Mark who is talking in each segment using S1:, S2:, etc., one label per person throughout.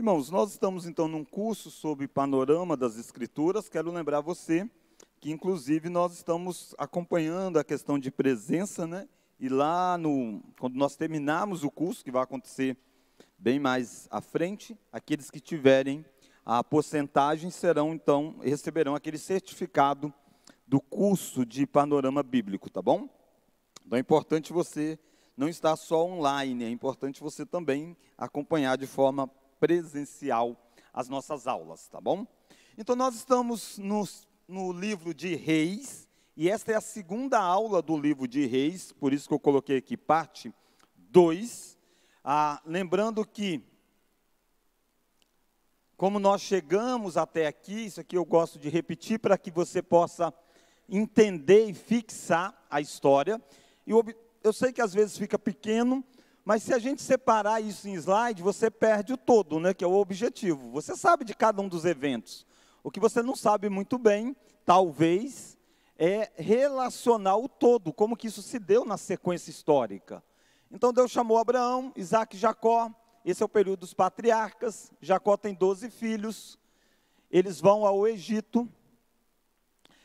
S1: Irmãos, nós estamos então num curso sobre panorama das Escrituras. Quero lembrar você que, inclusive, nós estamos acompanhando a questão de presença, né? E lá, no, quando nós terminarmos o curso, que vai acontecer bem mais à frente, aqueles que tiverem a porcentagem serão então receberão aquele certificado do curso de panorama bíblico, tá bom? Então é importante você não estar só online, é importante você também acompanhar de forma presencial as nossas aulas, tá bom? Então, nós estamos no, no livro de Reis, e esta é a segunda aula do livro de Reis, por isso que eu coloquei aqui parte 2. Ah, lembrando que, como nós chegamos até aqui, isso aqui eu gosto de repetir para que você possa entender e fixar a história. E eu, eu sei que às vezes fica pequeno, mas se a gente separar isso em slide, você perde o todo, né, que é o objetivo. Você sabe de cada um dos eventos. O que você não sabe muito bem, talvez, é relacionar o todo, como que isso se deu na sequência histórica. Então Deus chamou Abraão, Isaac e Jacó. Esse é o período dos patriarcas. Jacó tem 12 filhos. Eles vão ao Egito.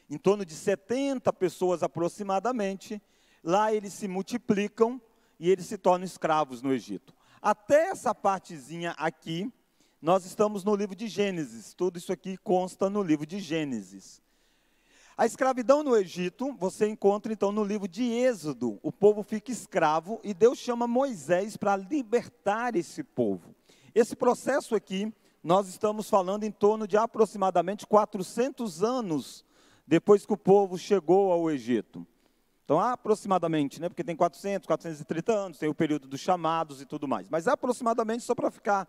S1: Em torno de 70 pessoas aproximadamente. Lá eles se multiplicam e eles se tornam escravos no Egito. Até essa partezinha aqui, nós estamos no livro de Gênesis, tudo isso aqui consta no livro de Gênesis. A escravidão no Egito, você encontra então no livro de Êxodo. O povo fica escravo e Deus chama Moisés para libertar esse povo. Esse processo aqui, nós estamos falando em torno de aproximadamente 400 anos depois que o povo chegou ao Egito. Então, aproximadamente, né? porque tem 400, 430 anos, tem o período dos chamados e tudo mais. Mas, aproximadamente, só para ficar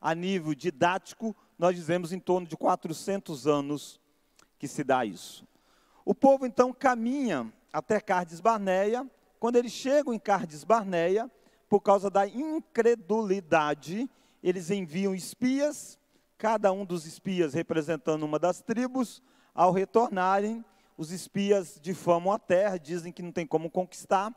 S1: a nível didático, nós dizemos em torno de 400 anos que se dá isso. O povo, então, caminha até Cardes Barneia. Quando eles chegam em Cardes Barneia, por causa da incredulidade, eles enviam espias, cada um dos espias representando uma das tribos, ao retornarem, os espias difamam a terra, dizem que não tem como conquistar.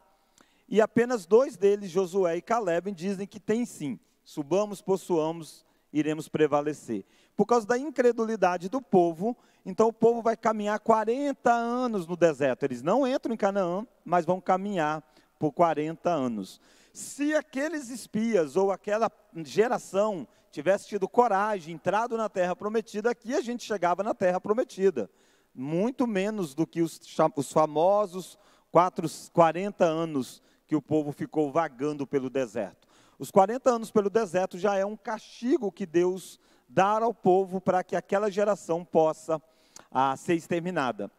S1: E apenas dois deles, Josué e Caleb, dizem que tem sim. Subamos, possuamos, iremos prevalecer. Por causa da incredulidade do povo, então o povo vai caminhar 40 anos no deserto. Eles não entram em Canaã, mas vão caminhar por 40 anos. Se aqueles espias ou aquela geração tivesse tido coragem, entrado na terra prometida, aqui a gente chegava na terra prometida muito menos do que os, os famosos quatro 40 anos que o povo ficou vagando pelo deserto. Os 40 anos pelo deserto já é um castigo que Deus dá ao povo para que aquela geração possa ah, ser exterminada.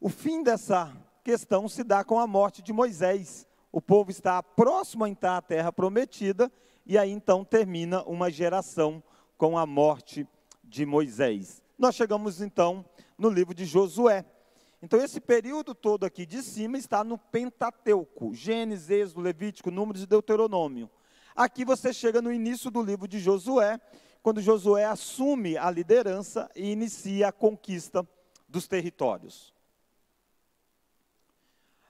S1: O fim dessa questão se dá com a morte de Moisés. O povo está próximo a entrar à terra prometida, e aí então termina uma geração com a morte de Moisés. Nós chegamos então no livro de Josué. Então, esse período todo aqui de cima está no Pentateuco, Gênesis, Êxodo, Levítico, Números e Deuteronômio. Aqui você chega no início do livro de Josué, quando Josué assume a liderança e inicia a conquista dos territórios.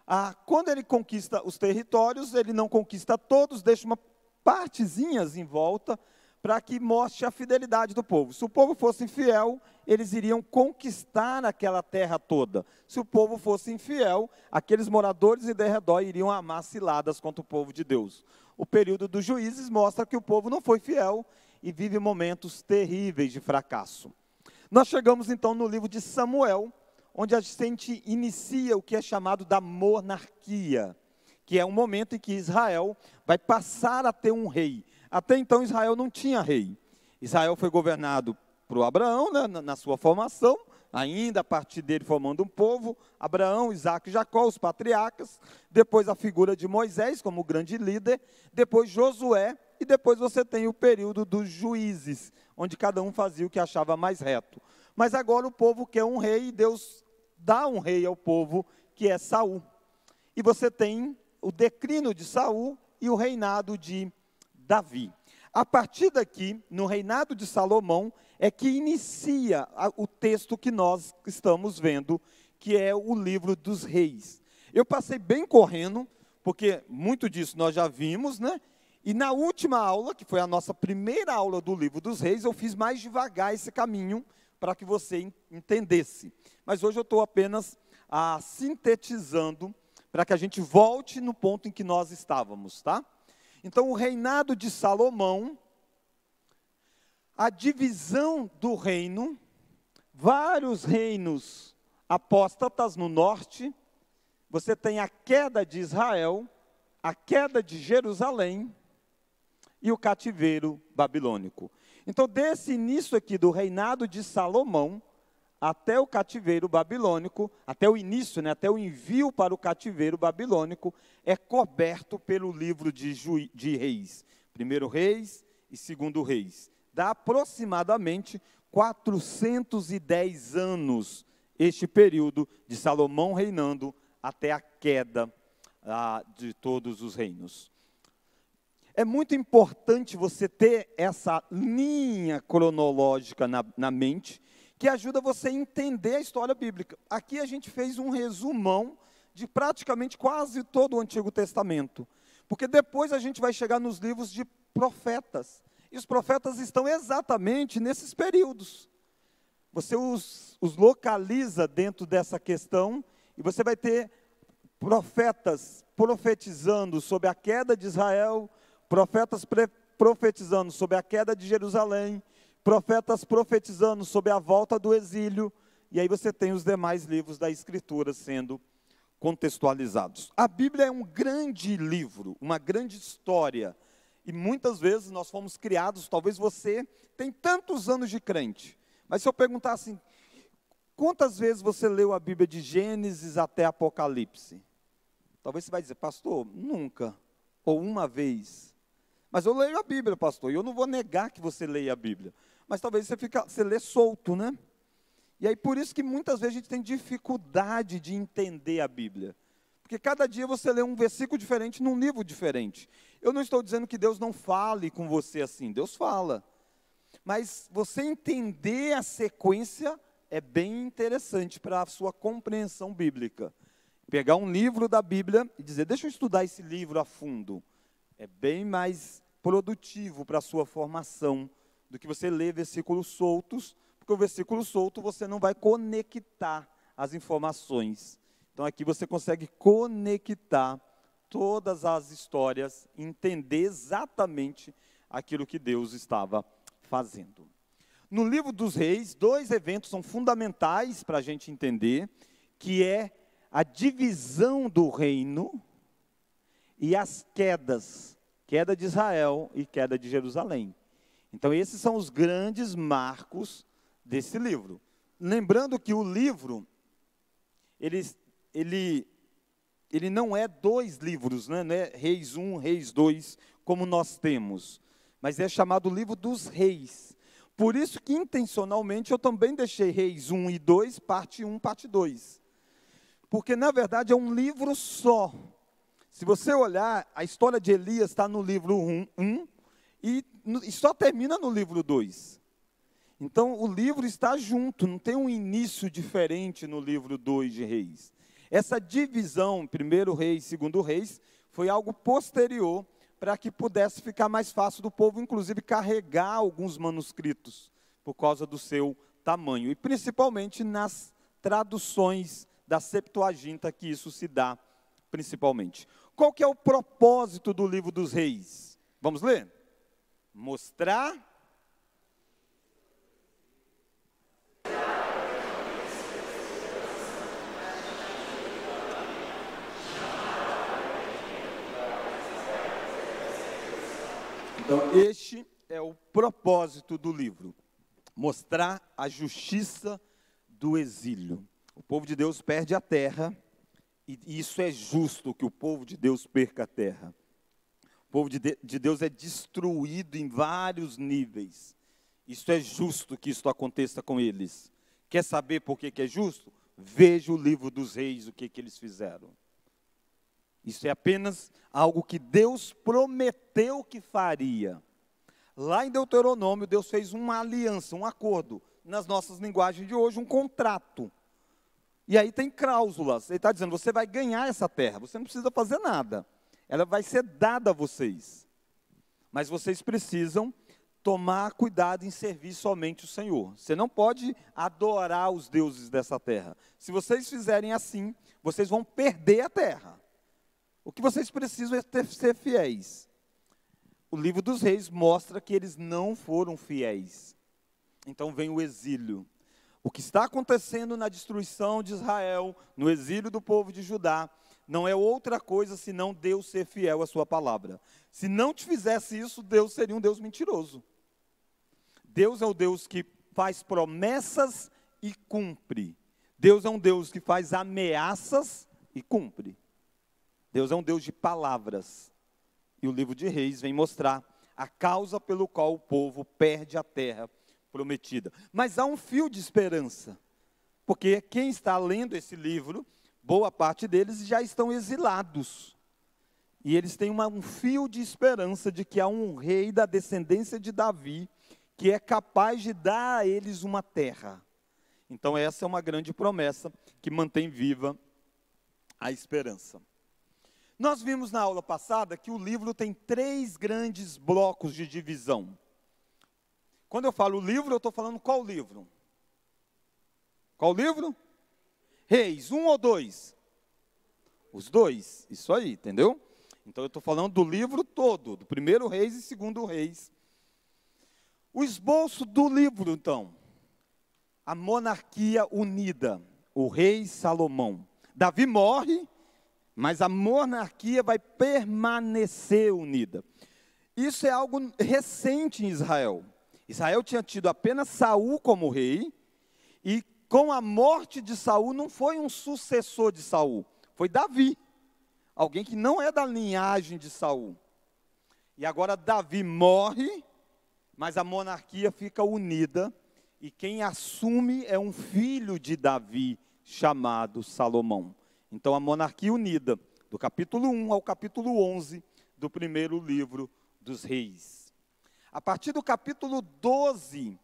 S1: Ah, quando ele conquista os territórios, ele não conquista todos, deixa uma partezinhas em volta, para que mostre a fidelidade do povo. Se o povo fosse infiel, eles iriam conquistar aquela terra toda. Se o povo fosse infiel, aqueles moradores em derredor iriam amar ciladas contra o povo de Deus. O período dos juízes mostra que o povo não foi fiel e vive momentos terríveis de fracasso. Nós chegamos então no livro de Samuel, onde a gente inicia o que é chamado da monarquia, que é um momento em que Israel vai passar a ter um rei. Até então Israel não tinha rei. Israel foi governado por Abraão, né, na sua formação, ainda a partir dele formando um povo, Abraão, Isaac e Jacó, os patriarcas, depois a figura de Moisés como grande líder, depois Josué, e depois você tem o período dos juízes, onde cada um fazia o que achava mais reto. Mas agora o povo quer um rei e Deus dá um rei ao povo, que é Saul. E você tem o declínio de Saul e o reinado de Davi. A partir daqui, no reinado de Salomão, é que inicia o texto que nós estamos vendo, que é o livro dos reis. Eu passei bem correndo, porque muito disso nós já vimos, né? E na última aula, que foi a nossa primeira aula do livro dos reis, eu fiz mais devagar esse caminho para que você entendesse. Mas hoje eu estou apenas ah, sintetizando para que a gente volte no ponto em que nós estávamos, tá? Então, o reinado de Salomão, a divisão do reino, vários reinos apóstatas no norte, você tem a queda de Israel, a queda de Jerusalém e o cativeiro babilônico. Então, desse início aqui do reinado de Salomão, até o cativeiro babilônico, até o início, né, até o envio para o cativeiro babilônico, é coberto pelo livro de, Ju, de Reis, primeiro Reis e segundo Reis. Dá aproximadamente 410 anos este período de Salomão reinando até a queda ah, de todos os reinos. É muito importante você ter essa linha cronológica na, na mente, que ajuda você a entender a história bíblica. Aqui a gente fez um resumão de praticamente quase todo o Antigo Testamento, porque depois a gente vai chegar nos livros de profetas. E os profetas estão exatamente nesses períodos. Você os, os localiza dentro dessa questão e você vai ter profetas profetizando sobre a queda de Israel, profetas profetizando sobre a queda de Jerusalém, profetas profetizando sobre a volta do exílio, e aí você tem os demais livros da Escritura sendo contextualizados. A Bíblia é um grande livro, uma grande história. E muitas vezes nós fomos criados, talvez você tem tantos anos de crente, mas se eu perguntar assim, quantas vezes você leu a Bíblia de Gênesis até Apocalipse? Talvez você vai dizer, pastor, nunca, ou uma vez. Mas eu leio a Bíblia, pastor, e eu não vou negar que você leia a Bíblia mas talvez você, fica, você lê solto, né? E aí por isso que muitas vezes a gente tem dificuldade de entender a Bíblia. Porque cada dia você lê um versículo diferente num livro diferente. Eu não estou dizendo que Deus não fale com você assim, Deus fala. Mas você entender a sequência é bem interessante para a sua compreensão bíblica. Pegar um livro da Bíblia e dizer, deixa eu estudar esse livro a fundo. É bem mais produtivo para a sua formação do que você ler versículos soltos, porque o versículo solto você não vai conectar as informações. Então aqui você consegue conectar todas as histórias, entender exatamente aquilo que Deus estava fazendo. No livro dos reis, dois eventos são fundamentais para a gente entender, que é a divisão do reino e as quedas, queda de Israel e queda de Jerusalém. Então, esses são os grandes marcos desse livro. Lembrando que o livro, ele, ele, ele não é dois livros, né? não é Reis 1, Reis 2, como nós temos, mas é chamado Livro dos Reis. Por isso que, intencionalmente, eu também deixei Reis 1 e 2, parte 1, parte 2. Porque, na verdade, é um livro só. Se você olhar, a história de Elias está no livro 1, 1 e e só termina no livro 2. Então o livro está junto, não tem um início diferente no livro 2 de Reis. Essa divisão, primeiro Reis, segundo Reis, foi algo posterior para que pudesse ficar mais fácil do povo, inclusive, carregar alguns manuscritos, por causa do seu tamanho. E principalmente nas traduções da Septuaginta, que isso se dá principalmente. Qual que é o propósito do livro dos reis? Vamos ler? mostrar. Então, este é o propósito do livro: mostrar a justiça do exílio. O povo de Deus perde a terra, e isso é justo que o povo de Deus perca a terra. O povo de, Deus é destruído em vários níveis. Isso é justo que isso aconteça com eles. Quer saber por que, que é justo? Veja o livro dos reis, o que, que eles fizeram. Isso é apenas algo que Deus prometeu que faria. Lá em Deuteronômio, Deus fez uma aliança, um acordo. Nas nossas linguagens de hoje, um contrato. E aí tem cláusulas. Ele está dizendo: você vai ganhar essa terra, você não precisa fazer nada ela vai ser dada a vocês. Mas vocês precisam tomar cuidado em servir somente o Senhor. Você não pode adorar os deuses dessa terra. Se vocês fizerem assim, vocês vão perder a terra. O que vocês precisam é ter, ser fiéis. O livro dos reis mostra que eles não foram fiéis. Então vem o exílio. O que está acontecendo na destruição de Israel, no exílio do povo de Judá, não é outra coisa senão Deus ser fiel à sua palavra. Se não te fizesse isso, Deus seria um Deus mentiroso. Deus é o Deus que faz promessas e cumpre. Deus é um Deus que faz ameaças e cumpre. Deus é um Deus de palavras. E o livro de Reis vem mostrar a causa pelo qual o povo perde a terra prometida. Mas há um fio de esperança. Porque quem está lendo esse livro boa parte deles já estão exilados. E eles têm uma, um fio de esperança de que há um rei da descendência de Davi que é capaz de dar a eles uma terra. Então, essa é uma grande promessa que mantém viva a esperança. Nós vimos na aula passada que o livro tem três grandes blocos de divisão. Quando eu falo livro, eu estou falando qual livro? Qual livro? reis, um ou dois? Os dois, isso aí, entendeu? Então eu estou falando do livro todo, do primeiro reis e segundo reis. O esboço do livro, então. A monarquia unida, o rei Salomão. Davi morre, mas a monarquia vai permanecer unida. Isso é algo recente em Israel. Israel tinha tido apenas Saul como rei e com a morte de Saul não foi um sucessor de Saul, foi Davi, alguém que não é da linhagem de Saul. E agora Davi morre, mas a monarquia fica unida e quem assume é um filho de Davi chamado Salomão. Então a monarquia unida, do capítulo 1 ao capítulo 11 do primeiro livro dos reis. A partir do capítulo 12,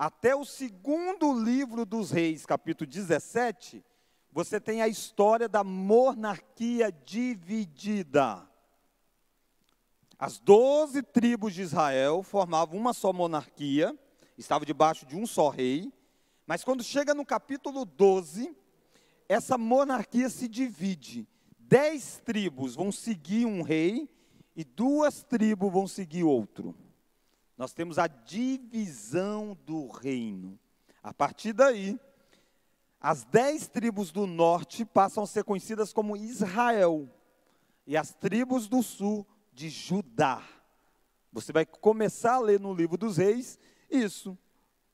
S1: até o segundo livro dos reis, capítulo 17, você tem a história da monarquia dividida. As doze tribos de Israel formavam uma só monarquia, estava debaixo de um só rei, mas quando chega no capítulo 12, essa monarquia se divide. Dez tribos vão seguir um rei e duas tribos vão seguir outro. Nós temos a divisão do reino. A partir daí, as dez tribos do norte passam a ser conhecidas como Israel e as tribos do sul de Judá. Você vai começar a ler no livro dos reis isso.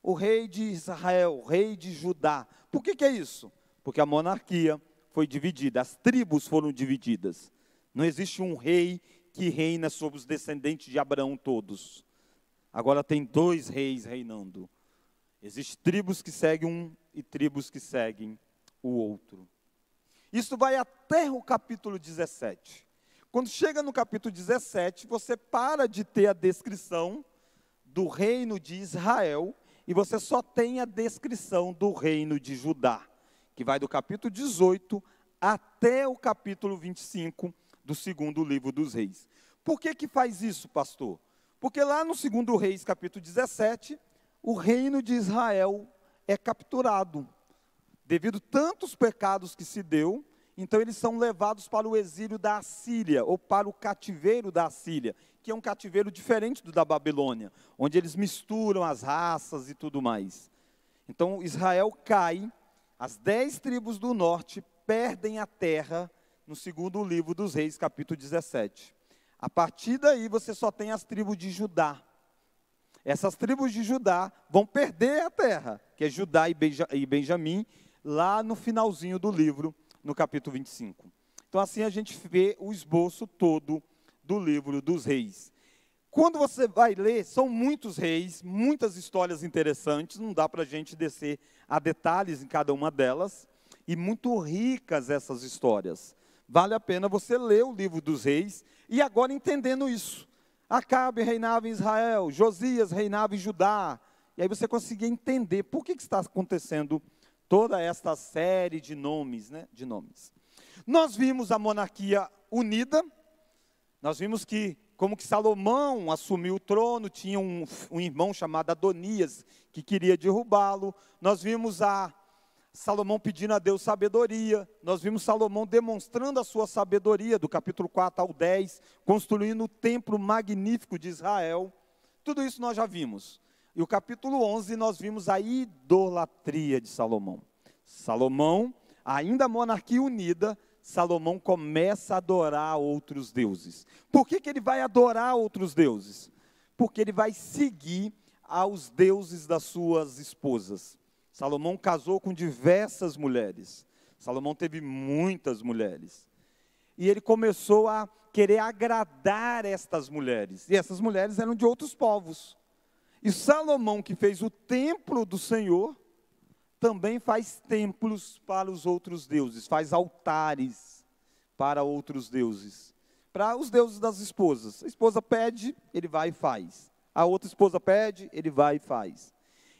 S1: O rei de Israel, o rei de Judá. Por que, que é isso? Porque a monarquia foi dividida, as tribos foram divididas. Não existe um rei que reina sobre os descendentes de Abraão todos. Agora tem dois reis reinando. Existem tribos que seguem um e tribos que seguem o outro. Isso vai até o capítulo 17. Quando chega no capítulo 17, você para de ter a descrição do reino de Israel e você só tem a descrição do reino de Judá, que vai do capítulo 18 até o capítulo 25 do segundo livro dos reis. Por que que faz isso, pastor? Porque lá no 2 Reis, capítulo 17, o reino de Israel é capturado. Devido tantos pecados que se deu, então eles são levados para o exílio da Assíria, ou para o cativeiro da Assíria, que é um cativeiro diferente do da Babilônia, onde eles misturam as raças e tudo mais. Então Israel cai, as dez tribos do norte perdem a terra no segundo livro dos reis, capítulo 17. A partir daí você só tem as tribos de Judá. Essas tribos de Judá vão perder a terra, que é Judá e, Benja, e Benjamim, lá no finalzinho do livro, no capítulo 25. Então, assim a gente vê o esboço todo do livro dos reis. Quando você vai ler, são muitos reis, muitas histórias interessantes, não dá para a gente descer a detalhes em cada uma delas, e muito ricas essas histórias vale a pena você ler o livro dos reis e agora entendendo isso. Acabe reinava em Israel, Josias reinava em Judá. E aí você conseguia entender por que, que está acontecendo toda esta série de nomes, né? De nomes. Nós vimos a monarquia unida, nós vimos que como que Salomão assumiu o trono, tinha um, um irmão chamado Adonias que queria derrubá-lo. Nós vimos a Salomão pedindo a Deus sabedoria, nós vimos Salomão demonstrando a sua sabedoria, do capítulo 4 ao 10, construindo o templo magnífico de Israel. Tudo isso nós já vimos. E o capítulo 11 nós vimos a idolatria de Salomão. Salomão, ainda monarquia unida, Salomão começa a adorar outros deuses. Por que, que ele vai adorar outros deuses? Porque ele vai seguir aos deuses das suas esposas. Salomão casou com diversas mulheres. Salomão teve muitas mulheres. E ele começou a querer agradar estas mulheres. E essas mulheres eram de outros povos. E Salomão, que fez o templo do Senhor, também faz templos para os outros deuses, faz altares para outros deuses, para os deuses das esposas. A esposa pede, ele vai e faz. A outra esposa pede, ele vai e faz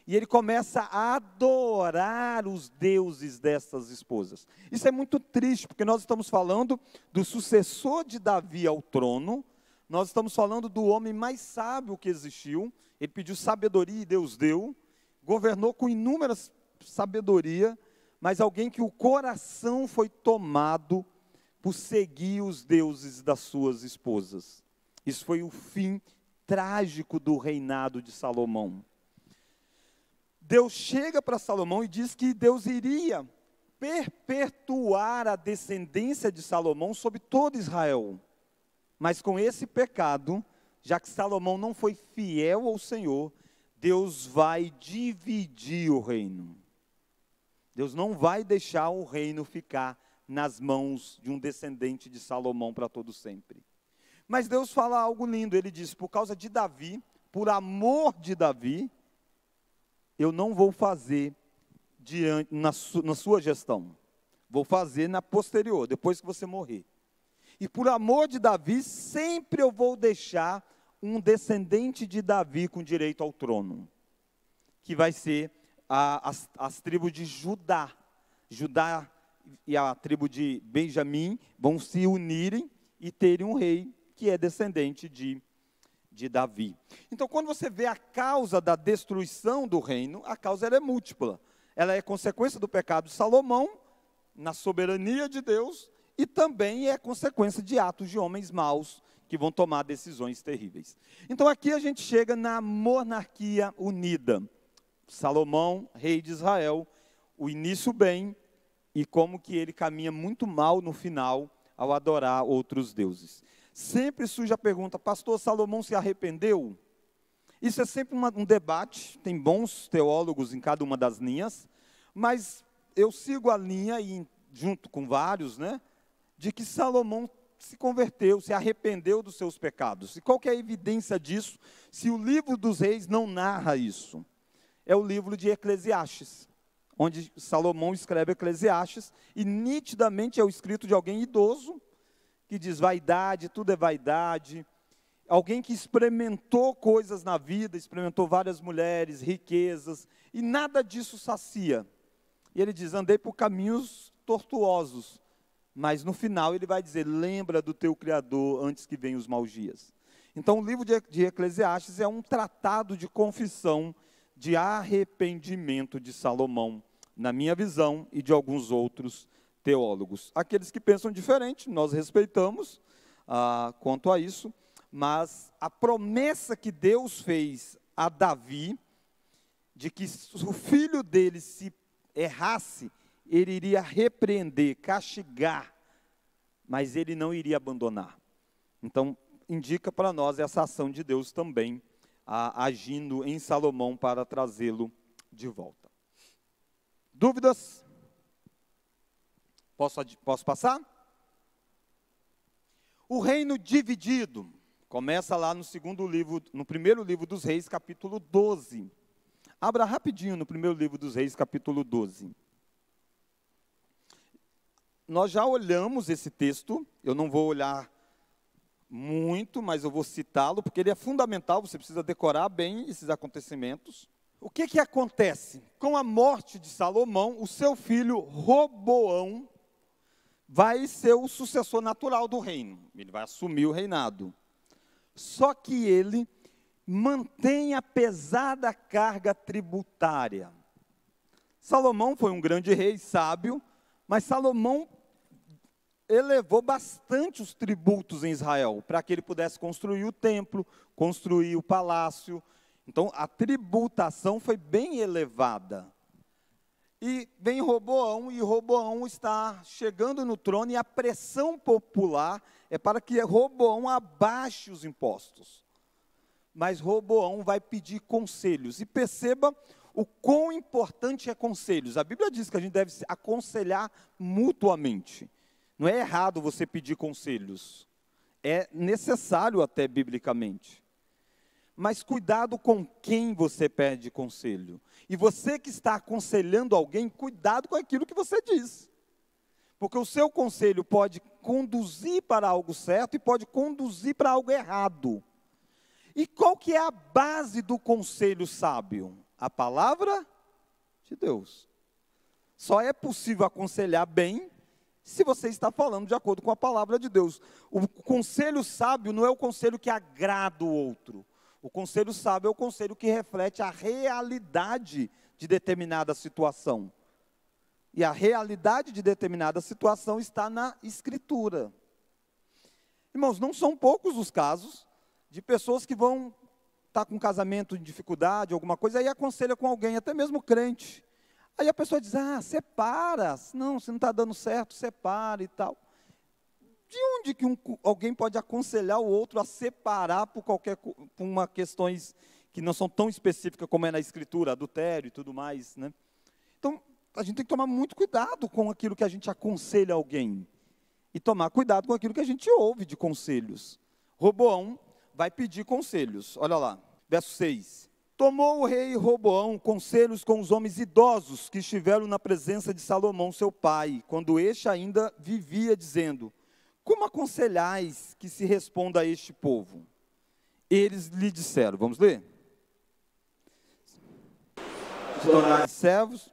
S1: e ele começa a adorar os deuses dessas esposas. Isso é muito triste, porque nós estamos falando do sucessor de Davi ao trono, nós estamos falando do homem mais sábio que existiu, ele pediu sabedoria e Deus deu, governou com inúmeras sabedoria, mas alguém que o coração foi tomado por seguir os deuses das suas esposas. Isso foi o fim trágico do reinado de Salomão. Deus chega para Salomão e diz que Deus iria perpetuar a descendência de Salomão sobre todo Israel. Mas com esse pecado, já que Salomão não foi fiel ao Senhor, Deus vai dividir o reino. Deus não vai deixar o reino ficar nas mãos de um descendente de Salomão para todo sempre. Mas Deus fala algo lindo, ele diz: por causa de Davi, por amor de Davi, eu não vou fazer diante, na, su, na sua gestão. Vou fazer na posterior, depois que você morrer. E por amor de Davi, sempre eu vou deixar um descendente de Davi com direito ao trono, que vai ser a, as, as tribos de Judá. Judá e a tribo de Benjamim vão se unirem e terem um rei que é descendente de de Davi. Então, quando você vê a causa da destruição do reino, a causa ela é múltipla. Ela é consequência do pecado de Salomão, na soberania de Deus, e também é consequência de atos de homens maus que vão tomar decisões terríveis. Então, aqui a gente chega na monarquia unida. Salomão, rei de Israel, o início bem e como que ele caminha muito mal no final ao adorar outros deuses sempre surge a pergunta: Pastor Salomão se arrependeu? Isso é sempre uma, um debate, tem bons teólogos em cada uma das linhas, mas eu sigo a linha, e junto com vários, né, de que Salomão se converteu, se arrependeu dos seus pecados. E qual que é a evidência disso, se o livro dos reis não narra isso? É o livro de Eclesiastes, onde Salomão escreve Eclesiastes, e nitidamente é o escrito de alguém idoso, que diz vaidade, tudo é vaidade. Alguém que experimentou coisas na vida, experimentou várias mulheres, riquezas, e nada disso sacia. E ele diz: andei por caminhos tortuosos, mas no final ele vai dizer: lembra do teu Criador antes que venham os maus dias. Então, o livro de Eclesiastes é um tratado de confissão, de arrependimento de Salomão, na minha visão e de alguns outros teólogos. Aqueles que pensam diferente, nós respeitamos ah, quanto a isso, mas a promessa que Deus fez a Davi, de que o filho dele se errasse, ele iria repreender, castigar, mas ele não iria abandonar. Então, indica para nós essa ação de Deus também, a, ah, agindo em Salomão para trazê-lo de volta. Dúvidas? Posso, posso passar? O reino dividido começa lá no segundo livro, no primeiro livro dos Reis, capítulo 12. Abra rapidinho no primeiro livro dos Reis, capítulo 12. Nós já olhamos esse texto, eu não vou olhar muito, mas eu vou citá-lo porque ele é fundamental, você precisa decorar bem esses acontecimentos. O que é que acontece? Com a morte de Salomão, o seu filho Roboão vai ser o sucessor natural do reino, ele vai assumir o reinado. Só que ele mantém a pesada carga tributária. Salomão foi um grande rei sábio, mas Salomão elevou bastante os tributos em Israel, para que ele pudesse construir o templo, construir o palácio. Então, a tributação foi bem elevada. E vem Roboão, e Roboão está chegando no trono, e a pressão popular é para que Roboão abaixe os impostos. Mas Roboão vai pedir conselhos, e perceba o quão importante é conselhos. A Bíblia diz que a gente deve se aconselhar mutuamente. Não é errado você pedir conselhos, é necessário até biblicamente. Mas cuidado com quem você pede conselho. E você que está aconselhando alguém, cuidado com aquilo que você diz. Porque o seu conselho pode conduzir para algo certo e pode conduzir para algo errado. E qual que é a base do conselho sábio? A palavra de Deus. Só é possível aconselhar bem se você está falando de acordo com a palavra de Deus. O conselho sábio não é o conselho que agrada o outro. O conselho sábio é o conselho que reflete a realidade de determinada situação. E a realidade de determinada situação está na Escritura. Irmãos, não são poucos os casos de pessoas que vão estar tá com casamento em dificuldade, alguma coisa, aí aconselha com alguém, até mesmo crente. Aí a pessoa diz: ah, separa, não, se não está dando certo, separa e tal de onde que um, alguém pode aconselhar o outro a separar por qualquer por uma questões que não são tão específicas como é na escritura, adultério e tudo mais, né? Então, a gente tem que tomar muito cuidado com aquilo que a gente aconselha alguém e tomar cuidado com aquilo que a gente ouve de conselhos. Roboão vai pedir conselhos. Olha lá, verso 6. Tomou o rei Roboão conselhos com os homens idosos que estiveram na presença de Salomão, seu pai, quando este ainda vivia, dizendo: como aconselhais que se responda a este povo? Eles lhe disseram, vamos ler? Se tornarem servos.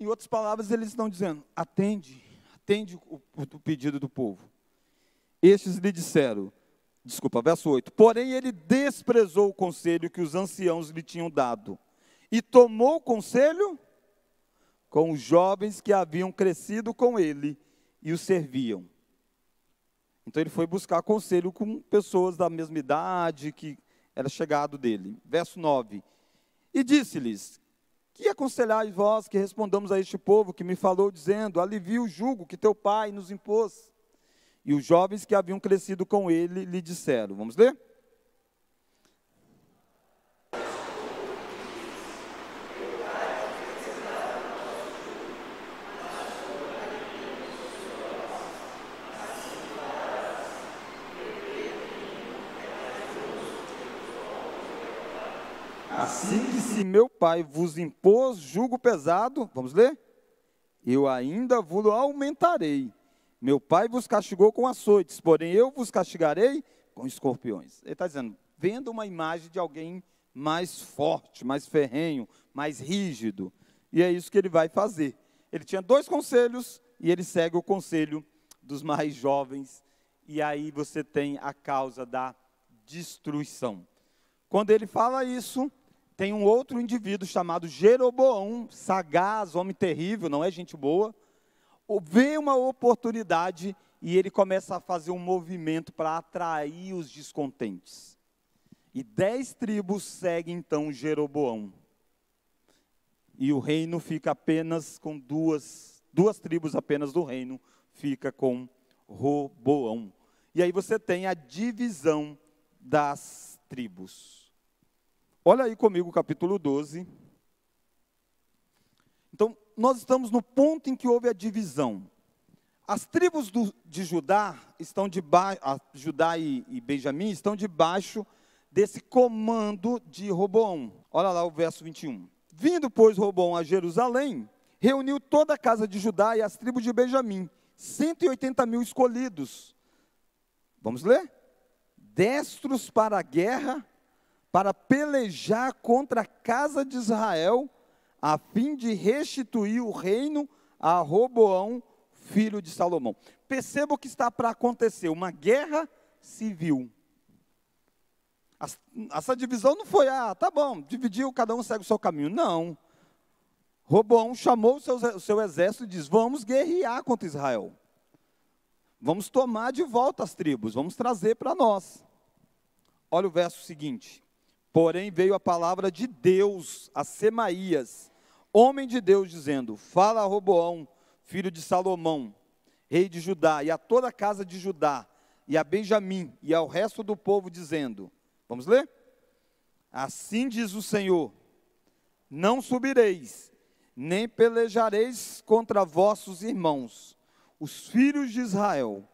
S1: Em outras palavras, eles estão dizendo: atende, atende o, o pedido do povo. Estes lhe disseram: Desculpa, verso 8. Porém, ele desprezou o conselho que os anciãos lhe tinham dado e tomou conselho com os jovens que haviam crescido com ele e o serviam. Então, ele foi buscar conselho com pessoas da mesma idade, que era chegado dele. Verso 9. E disse-lhes: Que aconselhais vós que respondamos a este povo que me falou, dizendo: Alivia o jugo que teu pai nos impôs e os jovens que haviam crescido com ele lhe disseram: Vamos ler? Assim que se meu pai vos impôs jugo pesado, vamos ler? Eu ainda vos aumentarei. Meu pai vos castigou com açoites, porém eu vos castigarei com escorpiões. Ele está dizendo, vendo uma imagem de alguém mais forte, mais ferrenho, mais rígido. E é isso que ele vai fazer. Ele tinha dois conselhos e ele segue o conselho dos mais jovens. E aí você tem a causa da destruição. Quando ele fala isso, tem um outro indivíduo chamado Jeroboão, sagaz, homem terrível, não é gente boa, vê uma oportunidade e ele começa a fazer um movimento para atrair os descontentes. E dez tribos seguem então Jeroboão. E o reino fica apenas com duas, duas tribos apenas do reino, fica com Roboão. E aí você tem a divisão das tribos. Olha aí comigo o capítulo 12 nós estamos no ponto em que houve a divisão. As tribos do, de Judá estão debaixo, Judá e, e Benjamim estão debaixo desse comando de Roboão. Olha lá o verso 21. Vindo, pois, Roboão a Jerusalém, reuniu toda a casa de Judá e as tribos de Benjamim, 180 mil escolhidos. Vamos ler? Destros para a guerra, para pelejar contra a casa de Israel a fim de restituir o reino a Roboão, filho de Salomão. Perceba o que está para acontecer: uma guerra civil. Essa divisão não foi, ah, tá bom, dividiu, cada um segue o seu caminho. Não. Roboão chamou o seu, o seu exército e diz: vamos guerrear contra Israel. Vamos tomar de volta as tribos, vamos trazer para nós. Olha o verso seguinte. Porém veio a palavra de Deus a Semaías, homem de Deus, dizendo: Fala a Roboão, filho de Salomão, rei de Judá, e a toda a casa de Judá, e a Benjamim, e ao resto do povo, dizendo: Vamos ler? Assim diz o Senhor: Não subireis, nem pelejareis contra vossos irmãos, os filhos de Israel,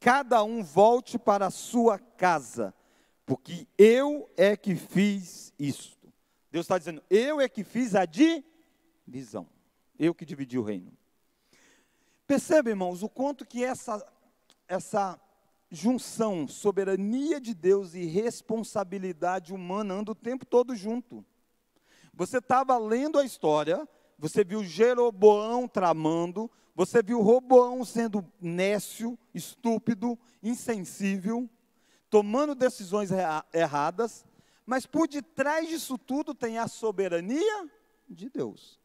S1: cada um volte para a sua casa, porque eu é que fiz isto. Deus está dizendo: Eu é que fiz a de visão. Eu que dividi o reino. Percebe, irmãos, o quanto que essa, essa junção, soberania de Deus e responsabilidade humana anda o tempo todo junto. Você estava lendo a história, você viu Jeroboão tramando, você viu Roboão sendo nécio, estúpido, insensível, tomando decisões erradas, mas por detrás disso tudo tem a soberania de Deus.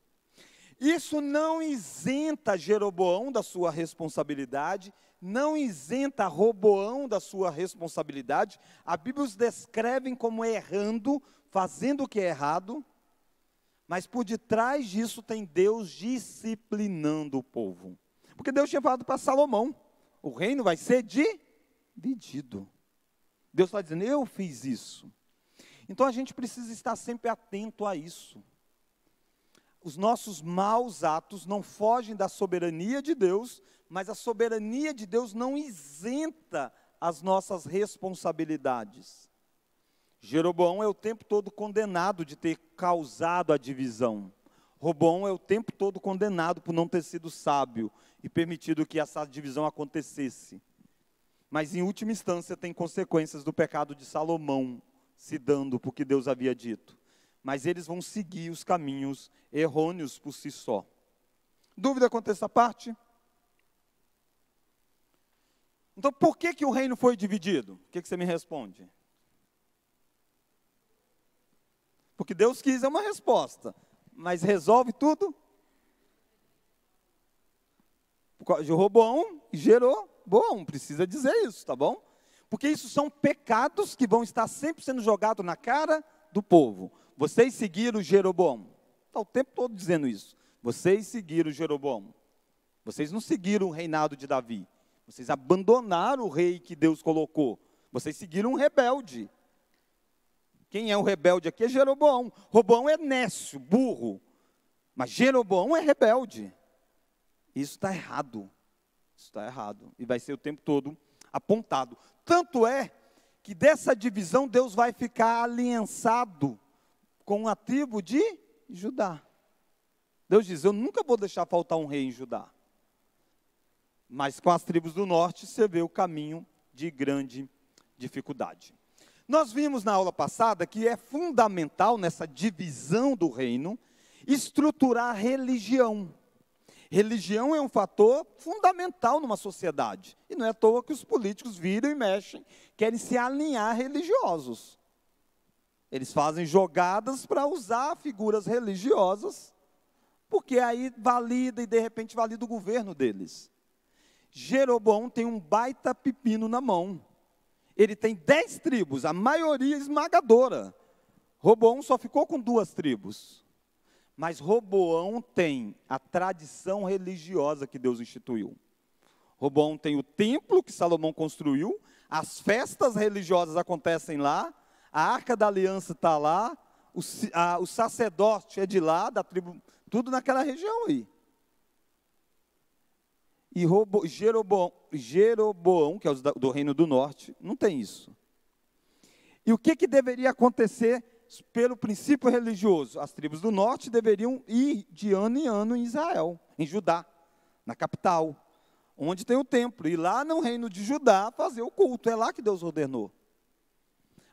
S1: Isso não isenta Jeroboão da sua responsabilidade, não isenta Roboão da sua responsabilidade. A Bíblia os descreve como errando, fazendo o que é errado, mas por detrás disso tem Deus disciplinando o povo. Porque Deus tinha falado para Salomão: o reino vai ser dividido. Deus está dizendo: eu fiz isso. Então a gente precisa estar sempre atento a isso os nossos maus atos não fogem da soberania de Deus, mas a soberania de Deus não isenta as nossas responsabilidades. Jeroboão é o tempo todo condenado de ter causado a divisão. Robão é o tempo todo condenado por não ter sido sábio e permitido que essa divisão acontecesse. Mas, em última instância, tem consequências do pecado de Salomão se dando, porque Deus havia dito mas eles vão seguir os caminhos errôneos por si só. Dúvida quanto a essa parte? Então, por que, que o reino foi dividido? O que, que você me responde? Porque Deus quis é uma resposta, mas resolve tudo? Jeroboão gerou bom, precisa dizer isso, tá bom? Porque isso são pecados que vão estar sempre sendo jogados na cara do povo. Vocês seguiram Jeroboão. Está o tempo todo dizendo isso. Vocês seguiram Jeroboão. Vocês não seguiram o reinado de Davi. Vocês abandonaram o rei que Deus colocou. Vocês seguiram um rebelde. Quem é o rebelde aqui é Jeroboão. Roboão é nécio, burro. Mas Jeroboão é rebelde. Isso está errado. Isso está errado. E vai ser o tempo todo apontado. Tanto é que dessa divisão Deus vai ficar aliançado com a tribo de Judá. Deus diz: Eu nunca vou deixar faltar um rei em Judá. Mas com as tribos do norte você vê o caminho de grande dificuldade. Nós vimos na aula passada que é fundamental nessa divisão do reino estruturar a religião. Religião é um fator fundamental numa sociedade. E não é à toa que os políticos viram e mexem, querem se alinhar religiosos. Eles fazem jogadas para usar figuras religiosas, porque aí valida e de repente valida o governo deles. Jeroboão tem um baita pepino na mão. Ele tem dez tribos, a maioria esmagadora. Roboão só ficou com duas tribos. Mas Roboão tem a tradição religiosa que Deus instituiu. Roboão tem o templo que Salomão construiu, as festas religiosas acontecem lá, a arca da aliança está lá, o, a, o sacerdote é de lá, da tribo, tudo naquela região aí. E Robo, Jeroboão, Jeroboão, que é do reino do norte, não tem isso. E o que, que deveria acontecer pelo princípio religioso? As tribos do norte deveriam ir de ano em ano em Israel, em Judá, na capital, onde tem o templo, e lá no reino de Judá fazer o culto. É lá que Deus ordenou.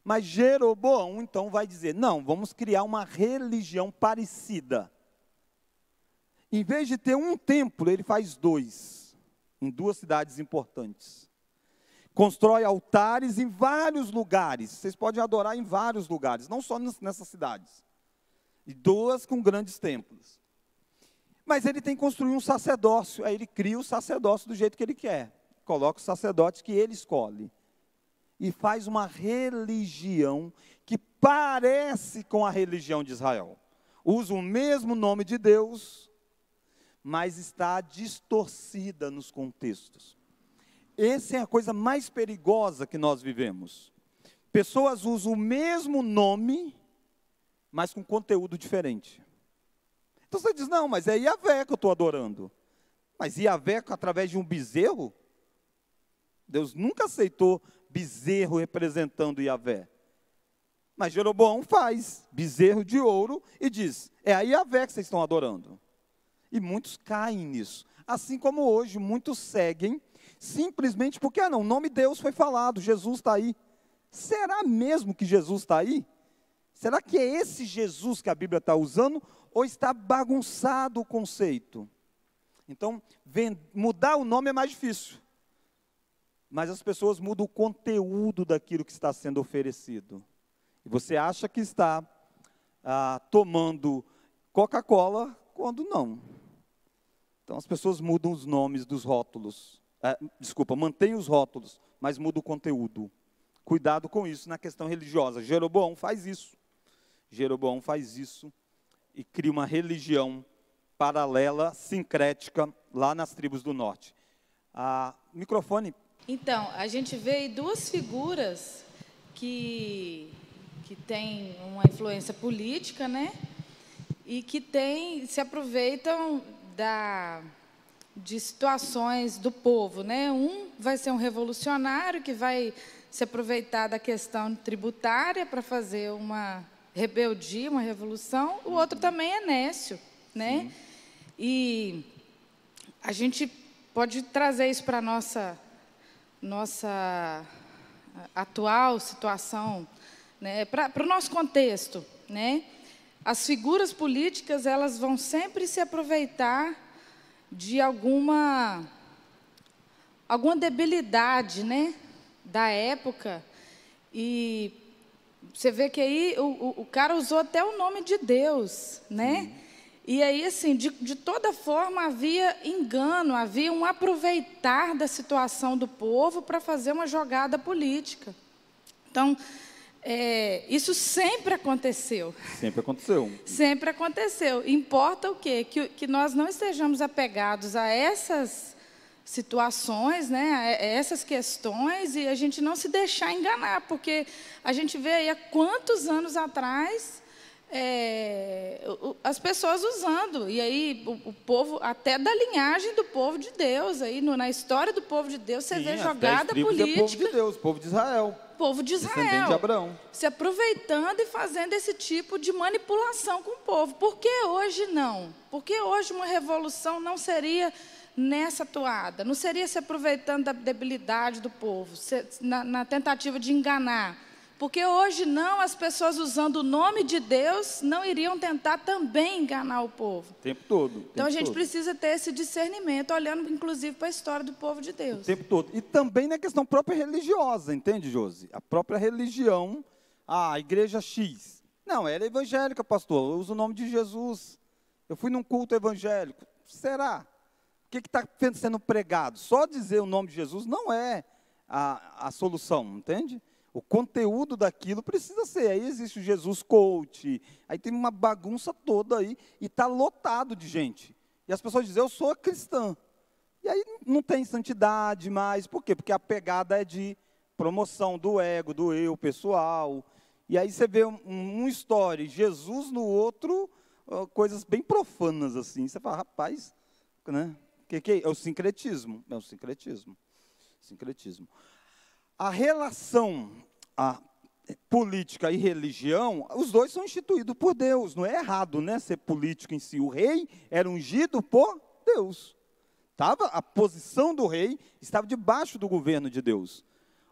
S1: Mas Jeroboão então vai dizer: não, vamos criar uma religião parecida. Em vez de ter um templo, ele faz dois, em duas cidades importantes. Constrói altares em vários lugares. Vocês podem adorar em vários lugares, não só nessas cidades. E duas com grandes templos. Mas ele tem que construir um sacerdócio. Aí ele cria o sacerdócio do jeito que ele quer. Coloca o sacerdote que ele escolhe e faz uma religião que parece com a religião de Israel. Usa o mesmo nome de Deus, mas está distorcida nos contextos. Essa é a coisa mais perigosa que nós vivemos. Pessoas usam o mesmo nome, mas com conteúdo diferente. Então você diz, não, mas é Iavé que eu estou adorando. Mas Iavé através de um bezerro? Deus nunca aceitou bezerro representando Yahvé. Mas Jeroboão faz bezerro de ouro e diz: é a Yahvé que vocês estão adorando. E muitos caem nisso. Assim como hoje muitos seguem, simplesmente porque, ah, não, o nome de Deus foi falado, Jesus está aí. Será mesmo que Jesus está aí? Será que é esse Jesus que a Bíblia está usando? Ou está bagunçado o conceito? Então, mudar o nome é mais difícil mas as pessoas mudam o conteúdo daquilo que está sendo oferecido. E você acha que está ah, tomando Coca-Cola quando não. Então as pessoas mudam os nomes dos rótulos. Ah, desculpa, mantém os rótulos, mas muda o conteúdo. Cuidado com isso na questão religiosa. Jeroboão faz isso. Jeroboão faz isso e cria uma religião paralela, sincrética, lá nas tribos do norte. Ah,
S2: microfone, então, a gente vê aí duas figuras que, que têm uma influência política, né? E que tem, se aproveitam da, de situações do povo, né? Um vai ser um revolucionário que vai se aproveitar da questão tributária para fazer uma rebeldia, uma revolução. O outro uhum. também é Nécio, né? E a gente pode trazer isso para a nossa nossa atual situação, né, para o nosso contexto, né, as figuras políticas elas vão sempre se aproveitar de alguma alguma debilidade, né, da época e você vê que aí o, o, o cara usou até o nome de Deus, né? E aí, assim, de, de toda forma havia engano, havia um aproveitar da situação do povo para fazer uma jogada política. Então, é, isso sempre aconteceu.
S1: Sempre aconteceu.
S2: Sempre aconteceu. Importa o quê? Que, que nós não estejamos apegados a essas situações, né, a essas questões, e a gente não se deixar enganar, porque a gente vê aí há quantos anos atrás é, as pessoas usando. E aí o, o, povo, até da linhagem do povo de Deus, aí no, na história do povo de Deus, você Sim, vê jogada política. É povo de
S1: Deus, povo de Israel.
S2: Povo de Israel. De Abraão. Se aproveitando e fazendo esse tipo de manipulação com o povo. Por que hoje não? Por que hoje uma revolução não seria nessa toada? Não seria se aproveitando da debilidade do povo, se, na, na tentativa de enganar? Porque hoje não, as pessoas usando o nome de Deus não iriam tentar também enganar o povo. O
S1: tempo todo. Tempo então a gente todo.
S2: precisa ter esse discernimento, olhando inclusive para a história do povo de Deus. O
S1: tempo todo. E também na questão própria religiosa, entende, Josi? A própria religião, ah, a igreja X. Não, ela é evangélica, pastor. Eu uso o nome de Jesus. Eu fui num culto evangélico. Será? O que está sendo pregado? Só dizer o nome de Jesus não é a, a solução, entende? O conteúdo daquilo precisa ser. Aí existe o Jesus Coach, aí tem uma bagunça toda aí, e está lotado de gente. E as pessoas dizem, eu sou cristã. E aí não tem santidade mais, por quê? Porque a pegada é de promoção do ego, do eu pessoal. E aí você vê um, um story, Jesus no outro, coisas bem profanas assim. Você fala, rapaz, né? Que, que é? é o sincretismo, é o sincretismo. Sincretismo. A relação a política e religião, os dois são instituídos por Deus. Não é errado né, ser político em si. O rei era ungido por Deus. Tava, a posição do rei estava debaixo do governo de Deus.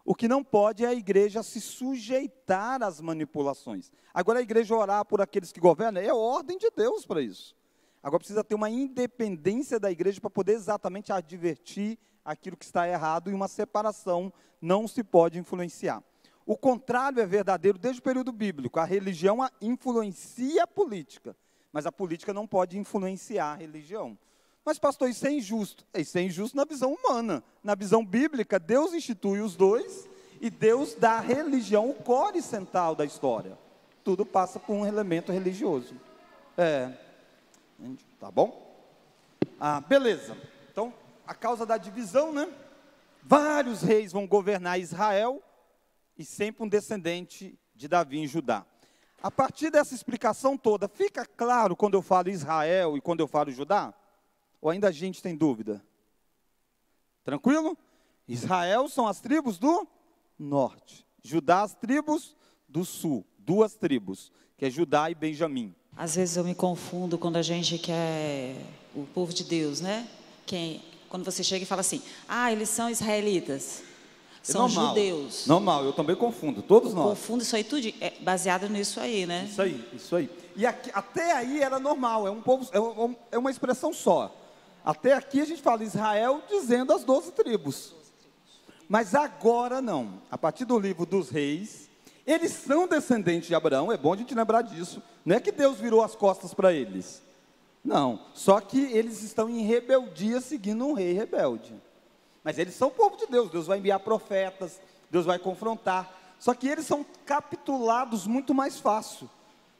S1: O que não pode é a igreja se sujeitar às manipulações. Agora, a igreja orar por aqueles que governam é ordem de Deus para isso. Agora, precisa ter uma independência da igreja para poder exatamente advertir aquilo que está errado e uma separação não se pode influenciar. O contrário é verdadeiro desde o período bíblico. A religião influencia a política, mas a política não pode influenciar a religião. Mas, pastor, isso é injusto. Isso é injusto na visão humana. Na visão bíblica, Deus institui os dois e Deus dá à religião o core central da história. Tudo passa por um elemento religioso. É. Tá bom? Ah, beleza a causa da divisão, né? Vários reis vão governar Israel e sempre um descendente de Davi em Judá. A partir dessa explicação toda, fica claro quando eu falo Israel e quando eu falo Judá? Ou ainda a gente tem dúvida? Tranquilo? Israel são as tribos do norte, Judá as tribos do sul, duas tribos, que é Judá e Benjamim.
S3: Às vezes eu me confundo quando a gente
S1: quer o povo de Deus, né? Quem quando você chega e fala assim, ah, eles são israelitas.
S2: É são normal, judeus. Normal,
S1: eu também confundo, todos nós. Confundo isso aí tudo, é baseado nisso aí, né? Isso aí, isso aí. E aqui, até aí era normal, é, um povo, é, é, é uma expressão só. Até aqui a gente fala Israel dizendo as doze tribos. Mas agora não. A partir do livro dos reis, eles são descendentes de Abraão, é bom a gente lembrar disso. Não é que Deus virou as costas para eles. Não, só que eles estão em rebeldia seguindo um rei rebelde. Mas eles são o povo de Deus, Deus vai enviar profetas, Deus vai confrontar. Só que eles são capitulados muito mais fácil,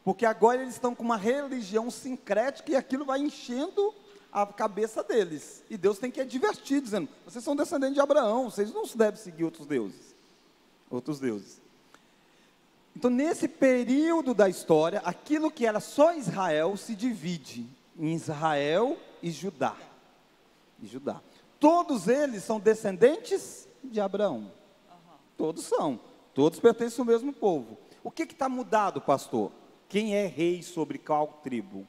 S1: porque agora eles estão com uma religião sincrética e aquilo vai enchendo a cabeça deles. E Deus tem que advertir, dizendo: vocês são descendentes de Abraão, vocês não devem seguir outros deuses. Outros deuses. Então, nesse período da história, aquilo que era só Israel se divide em Israel e Judá. E Judá. Todos eles são descendentes de Abraão. Todos são. Todos pertencem ao mesmo povo. O que está mudado, pastor? Quem é rei sobre qual tribo?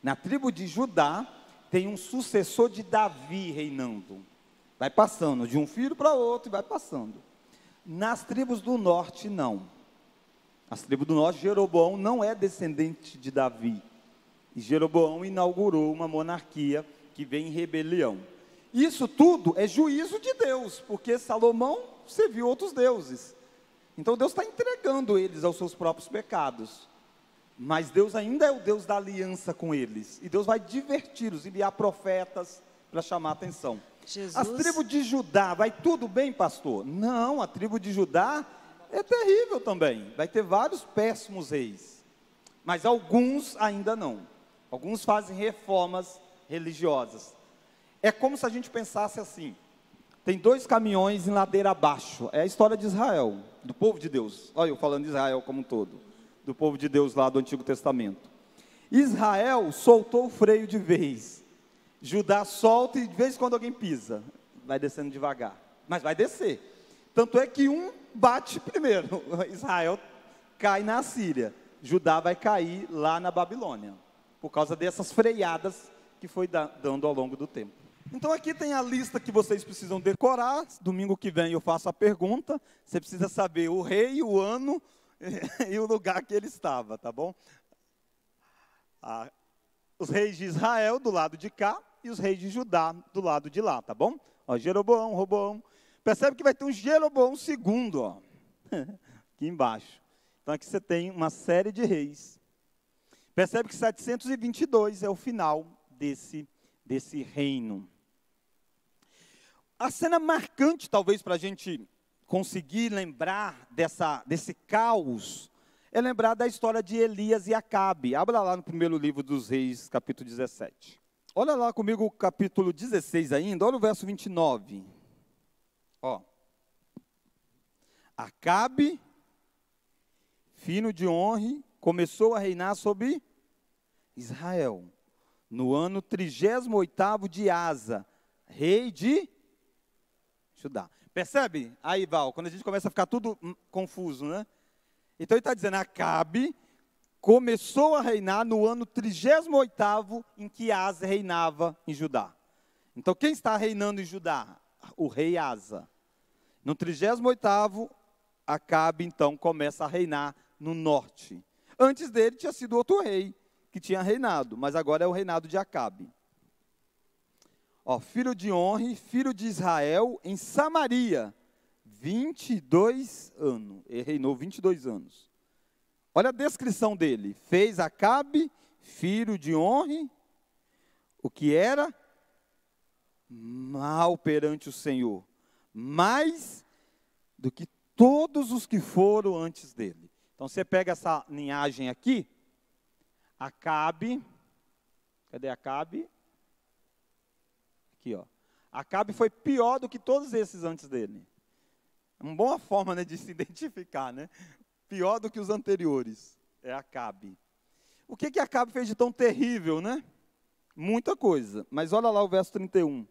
S1: Na tribo de Judá tem um sucessor de Davi reinando. Vai passando de um filho para outro e vai passando. Nas tribos do norte, não. As tribos do norte, Jeroboão não é descendente de Davi. E Jeroboão inaugurou uma monarquia que vem em rebelião. Isso tudo é juízo de Deus, porque Salomão serviu outros deuses. Então Deus está entregando eles aos seus próprios pecados. Mas Deus ainda é o Deus da aliança com eles. E Deus vai diverti-los, enviar profetas para chamar atenção. Jesus. As tribos de Judá, vai tudo bem, pastor? Não, a tribo de Judá é terrível também. Vai ter vários péssimos reis. Mas alguns ainda não. Alguns fazem reformas religiosas. É como se a gente pensasse assim: tem dois caminhões em ladeira abaixo. É a história de Israel, do povo de Deus. Olha, eu falando de Israel como um todo, do povo de Deus lá do Antigo Testamento. Israel soltou o freio de vez. Judá solta e de vez em quando alguém pisa. Vai descendo devagar. Mas vai descer. Tanto é que um bate primeiro. Israel cai na Síria. Judá vai cair lá na Babilônia por causa dessas freiadas que foi dando ao longo do tempo. Então aqui tem a lista que vocês precisam decorar. Domingo que vem eu faço a pergunta. Você precisa saber o rei, o ano e o lugar que ele estava, tá bom? Ah, os reis de Israel do lado de cá e os reis de Judá do lado de lá, tá bom? Ó, Jeroboão, Roboão. Percebe que vai ter um Jeroboão segundo, ó, aqui embaixo. Então aqui você tem uma série de reis Percebe que 722 é o final desse, desse reino. A cena marcante, talvez, para a gente conseguir lembrar dessa, desse caos, é lembrar da história de Elias e Acabe. Abra lá no primeiro livro dos Reis, capítulo 17. Olha lá comigo o capítulo 16 ainda, olha o verso 29. Ó. Acabe, fino de honra, começou a reinar sobre Israel, no ano 38 de Asa, rei de Judá. Percebe? Aí, Val, quando a gente começa a ficar tudo hum, confuso, né? Então ele está dizendo, Acabe começou a reinar no ano 38 em que Asa reinava em Judá. Então quem está reinando em Judá? O rei Asa. No 38 Acabe então começa a reinar no norte. Antes dele tinha sido outro rei que tinha reinado, mas agora é o reinado de Acabe. Ó, filho de Onre, filho de Israel, em Samaria, 22 anos. Ele reinou 22 anos. Olha a descrição dele. Fez Acabe, filho de Onre, o que era mal perante o Senhor, mais do que todos os que foram antes dele. Então você pega essa linhagem aqui, Acabe, cadê Acabe? Aqui, ó. Acabe foi pior do que todos esses antes dele. É uma boa forma né, de se identificar, né? Pior do que os anteriores. É Acabe. O que que Acabe fez de tão terrível, né? Muita coisa. Mas olha lá o verso 31.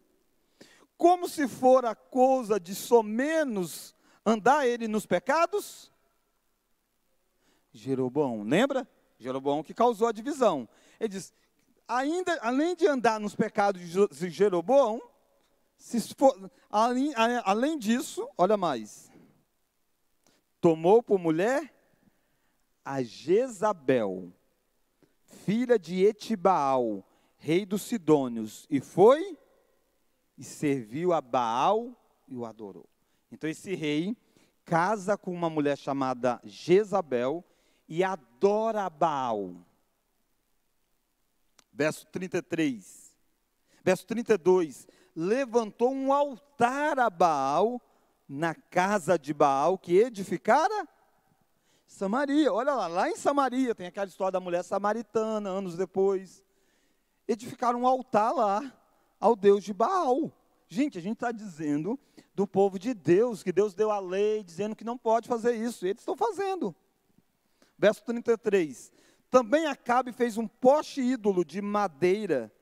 S1: Como se fora coisa de somenos andar ele nos pecados, Jeroboão. Lembra? Jeroboão que causou a divisão. Ele diz: ainda, além de andar nos pecados de Jeroboão, for, além, além disso, olha mais, tomou por mulher a Jezabel, filha de Etibaal, rei dos Sidônios, e foi e serviu a Baal e o adorou. Então esse rei casa com uma mulher chamada Jezabel, e adora Baal. Verso 33. Verso 32. Levantou um altar a Baal na casa de Baal que edificara Samaria. Olha lá, lá em Samaria tem aquela história da mulher samaritana anos depois. Edificaram um altar lá ao Deus de Baal. Gente, a gente está dizendo do povo de Deus, que Deus deu a lei, dizendo que não pode fazer isso. Eles estão fazendo. Verso 33. Também Acabe fez um poste ídolo de madeira,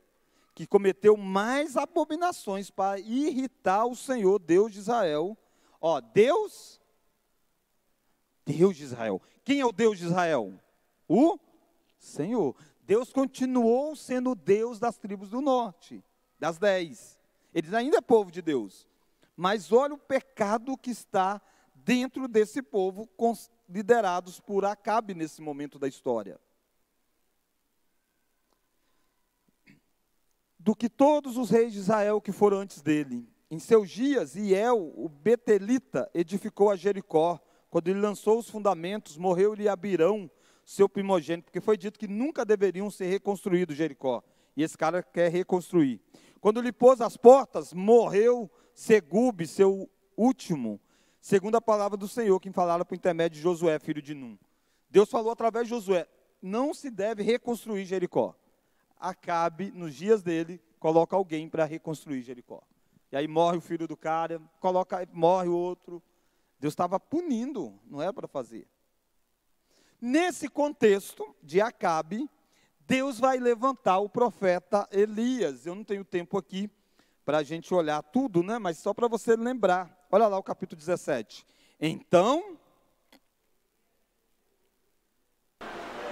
S1: que cometeu mais abominações para irritar o Senhor, Deus de Israel. Ó, Deus, Deus de Israel. Quem é o Deus de Israel? O Senhor. Deus continuou sendo Deus das tribos do norte, das dez. Eles ainda é povo de Deus. Mas olha o pecado que está dentro desse povo, liderados por Acabe nesse momento da história. Do que todos os reis de Israel que foram antes dele. Em seus dias, Iel, o Betelita, edificou a Jericó. Quando ele lançou os fundamentos, morreu-lhe Abirão, seu primogênito, porque foi dito que nunca deveriam ser reconstruídos Jericó. E esse cara quer reconstruir. Quando lhe pôs as portas, morreu Segube, seu último, Segundo a palavra do Senhor, que falaram por intermédio de Josué, filho de Num. Deus falou através de Josué: não se deve reconstruir Jericó. Acabe, nos dias dele, coloca alguém para reconstruir Jericó. E aí morre o filho do cara, coloca, morre o outro. Deus estava punindo, não é para fazer. Nesse contexto de Acabe, Deus vai levantar o profeta Elias. Eu não tenho tempo aqui para a gente olhar tudo, né? mas só para você lembrar. Olha lá o capítulo 17. Então,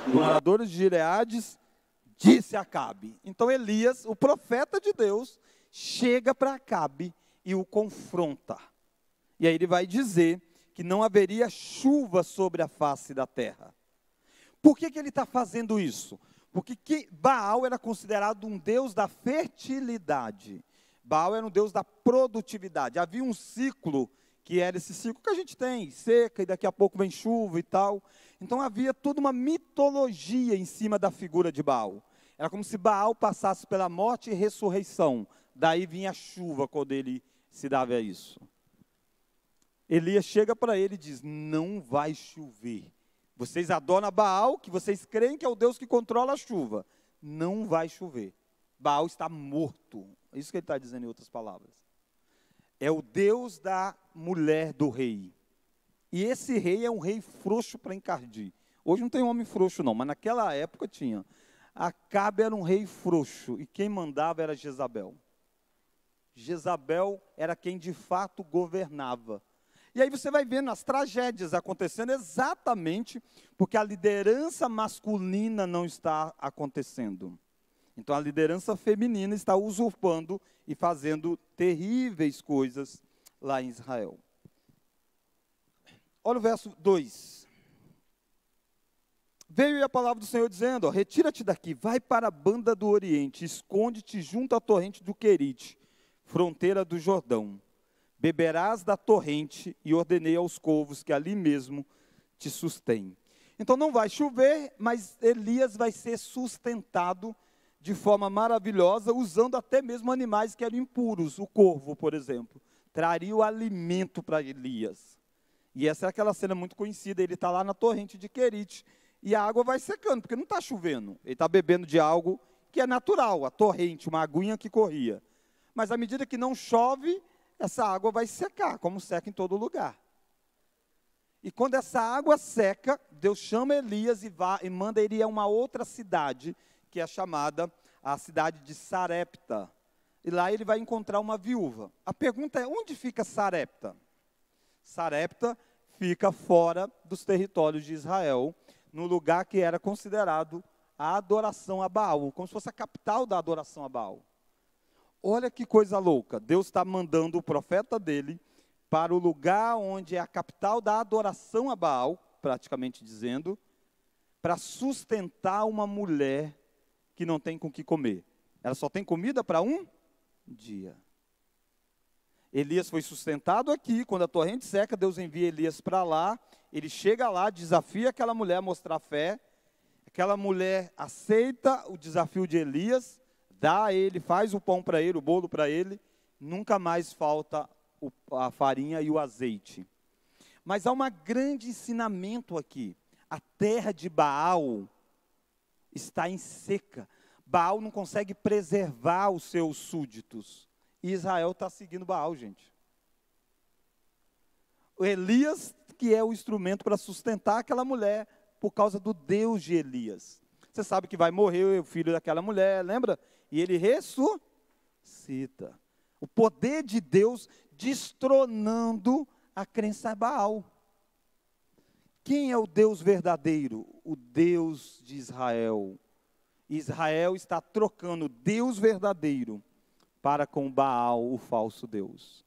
S1: os moradores de Gileades disse a Acabe. Então Elias, o profeta de Deus, chega para Acabe e o confronta. E aí ele vai dizer que não haveria chuva sobre a face da terra. Por que, que ele está fazendo isso? Porque Baal era considerado um deus da fertilidade. Baal era um deus da produtividade. Havia um ciclo que era esse ciclo que a gente tem, seca e daqui a pouco vem chuva e tal. Então havia toda uma mitologia em cima da figura de Baal. Era como se Baal passasse pela morte e ressurreição. Daí vinha a chuva quando ele se dava a isso. Elias chega para ele e diz: Não vai chover. Vocês adoram Baal, que vocês creem que é o Deus que controla a chuva. Não vai chover. Baal está morto. Isso que ele está dizendo em outras palavras. É o Deus da mulher do rei. E esse rei é um rei frouxo para encardir. Hoje não tem homem frouxo, não, mas naquela época tinha. Acabe era um rei frouxo e quem mandava era Jezabel. Jezabel era quem de fato governava. E aí você vai vendo as tragédias acontecendo exatamente porque a liderança masculina não está acontecendo. Então a liderança feminina está usurpando e fazendo terríveis coisas lá em Israel. Olha o verso 2. Veio a palavra do Senhor dizendo: Retira-te daqui, vai para a banda do Oriente, esconde-te junto à torrente do Querite, fronteira do Jordão. Beberás da torrente, e ordenei aos covos que ali mesmo te sustêm. Então não vai chover, mas Elias vai ser sustentado de forma maravilhosa, usando até mesmo animais que eram impuros. O corvo, por exemplo, traria o alimento para Elias. E essa é aquela cena muito conhecida. Ele está lá na torrente de Querite e a água vai secando, porque não está chovendo. Ele está bebendo de algo que é natural, a torrente, uma aguinha que corria. Mas à medida que não chove, essa água vai secar, como seca em todo lugar. E quando essa água seca, Deus chama Elias e, vá, e manda ele a uma outra cidade que é chamada a cidade de Sarepta. E lá ele vai encontrar uma viúva. A pergunta é: onde fica Sarepta? Sarepta fica fora dos territórios de Israel, no lugar que era considerado a adoração a Baal, como se fosse a capital da adoração a Baal. Olha que coisa louca! Deus está mandando o profeta dele para o lugar onde é a capital da adoração a Baal, praticamente dizendo, para sustentar uma mulher que não tem com que comer. Ela só tem comida para um dia. Elias foi sustentado aqui, quando a torrente seca, Deus envia Elias para lá, ele chega lá, desafia aquela mulher a mostrar fé, aquela mulher aceita o desafio de Elias, dá a ele, faz o pão para ele, o bolo para ele, nunca mais falta a farinha e o azeite. Mas há um grande ensinamento aqui. A terra de Baal está em seca. Baal não consegue preservar os seus súditos. E Israel está seguindo Baal, gente. O Elias, que é o instrumento para sustentar aquela mulher, por causa do Deus de Elias. Você sabe que vai morrer o filho daquela mulher, lembra? E ele ressuscita. O poder de Deus destronando a crença Baal. Quem é o Deus verdadeiro? O Deus de Israel. Israel está trocando Deus verdadeiro para com Baal, o falso Deus.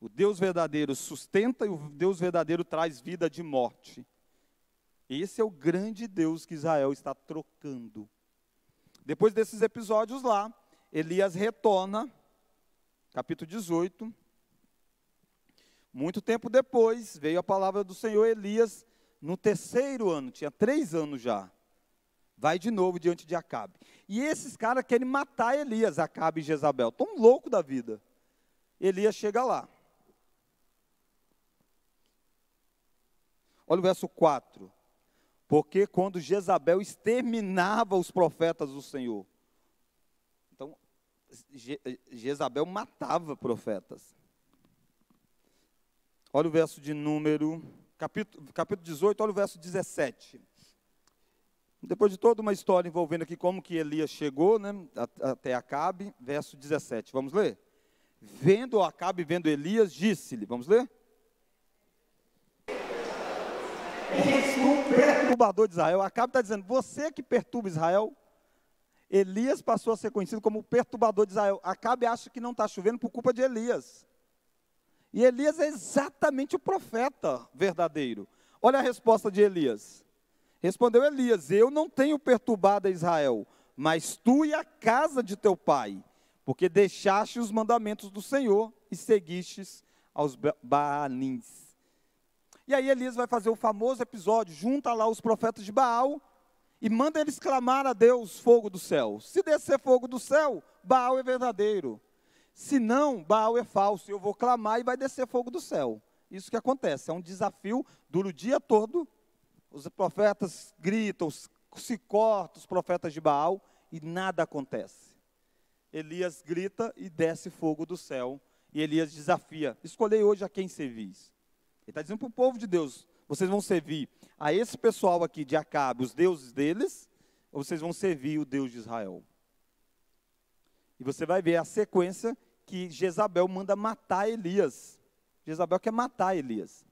S1: O Deus verdadeiro sustenta e o Deus verdadeiro traz vida de morte. Esse é o grande Deus que Israel está trocando. Depois desses episódios lá, Elias retorna, capítulo 18, muito tempo depois veio a palavra do Senhor Elias no terceiro ano, tinha três anos já. Vai de novo diante de Acabe. E esses caras querem matar Elias, Acabe e Jezabel. Tão louco da vida. Elias chega lá. Olha o verso 4. Porque quando Jezabel exterminava os profetas do Senhor. Então, Je Jezabel matava profetas. Olha o verso de número, capítulo, capítulo 18, olha o verso 17. Depois de toda uma história envolvendo aqui como que Elias chegou né, até Acabe, verso 17, vamos ler? Vendo Acabe, vendo Elias, disse-lhe, vamos ler?
S2: És tu
S1: perturbador de Israel. Acabe está dizendo, você que perturba Israel, Elias passou a ser conhecido como o perturbador de Israel. Acabe acha que não está chovendo por culpa de Elias. E Elias é exatamente o profeta verdadeiro. Olha a resposta de Elias. Respondeu Elias: Eu não tenho perturbado a Israel, mas tu e a casa de teu pai, porque deixaste os mandamentos do Senhor e seguistes aos Baalins. E aí Elias vai fazer o famoso episódio, junta lá os profetas de Baal e manda eles clamar a Deus fogo do céu. Se descer fogo do céu, Baal é verdadeiro. Se não, Baal é falso, eu vou clamar e vai descer fogo do céu. Isso que acontece, é um desafio, dura o dia todo. Os profetas gritam, se cortam os profetas de Baal e nada acontece. Elias grita e desce fogo do céu. E Elias desafia: Escolhei hoje a quem servis. Ele está dizendo para o povo de Deus: Vocês vão servir a esse pessoal aqui de Acabe, os deuses deles, ou vocês vão servir o Deus de Israel? E você vai ver a sequência que Jezabel manda matar Elias. Jezabel quer matar Elias.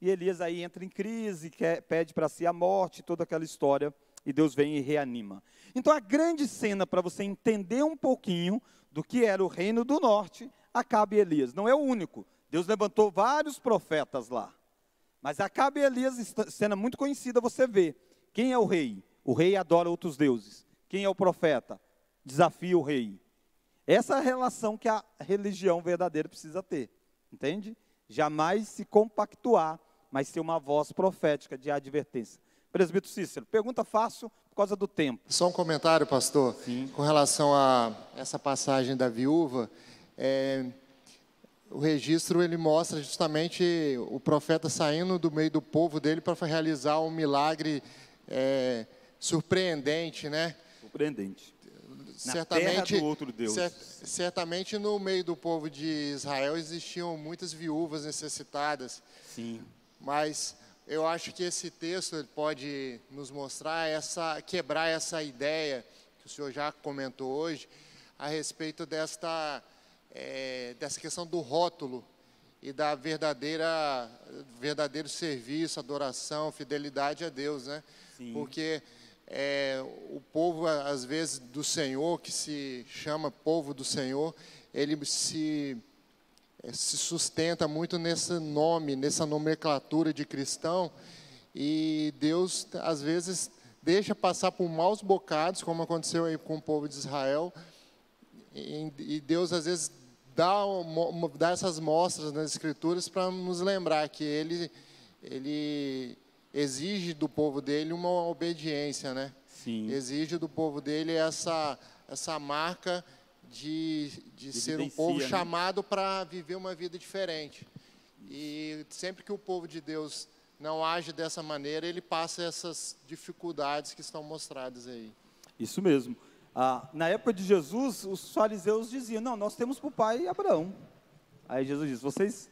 S1: E Elias aí entra em crise, quer, pede para si a morte, toda aquela história, e Deus vem e reanima. Então a grande cena para você entender um pouquinho do que era o reino do norte, Acabe Elias. Não é o único. Deus levantou vários profetas lá. Mas Acabe Elias, cena muito conhecida, você vê. Quem é o rei? O rei adora outros deuses. Quem é o profeta? Desafia o rei. Essa é a relação que a religião verdadeira precisa ter, entende? Jamais se compactuar, mas ser uma voz profética de advertência.
S3: Presbítero Cícero, pergunta fácil por causa do tempo. Só um comentário, pastor, Sim. com relação a essa passagem da viúva. É, o registro ele mostra justamente o profeta saindo do meio do povo dele para realizar um milagre é, surpreendente, né? Surpreendente na certamente, terra do outro Deus. certamente no meio do povo de Israel existiam muitas viúvas necessitadas. Sim. Mas eu acho que esse texto pode nos mostrar essa quebrar essa ideia que o senhor já comentou hoje a respeito desta é, dessa questão do rótulo e da verdadeira verdadeiro serviço, adoração, fidelidade a Deus, né?
S2: Sim. Porque
S3: é, o povo, às vezes, do Senhor, que se chama povo do Senhor, ele se, é, se sustenta muito nesse nome, nessa nomenclatura de cristão, e Deus, às vezes, deixa passar por maus bocados, como aconteceu aí com o povo de Israel, e Deus às vezes dá, dá essas mostras nas Escrituras para nos lembrar que Ele, ele exige do povo dele uma obediência, né? Sim. Exige do povo dele essa, essa marca de, de ser um povo né? chamado para viver uma vida diferente. E sempre que o povo de Deus não age dessa maneira, ele passa essas dificuldades que estão mostradas aí.
S1: Isso mesmo. Ah, na época de Jesus, os fariseus diziam: Não, nós temos para o pai Abraão. Aí Jesus diz: Vocês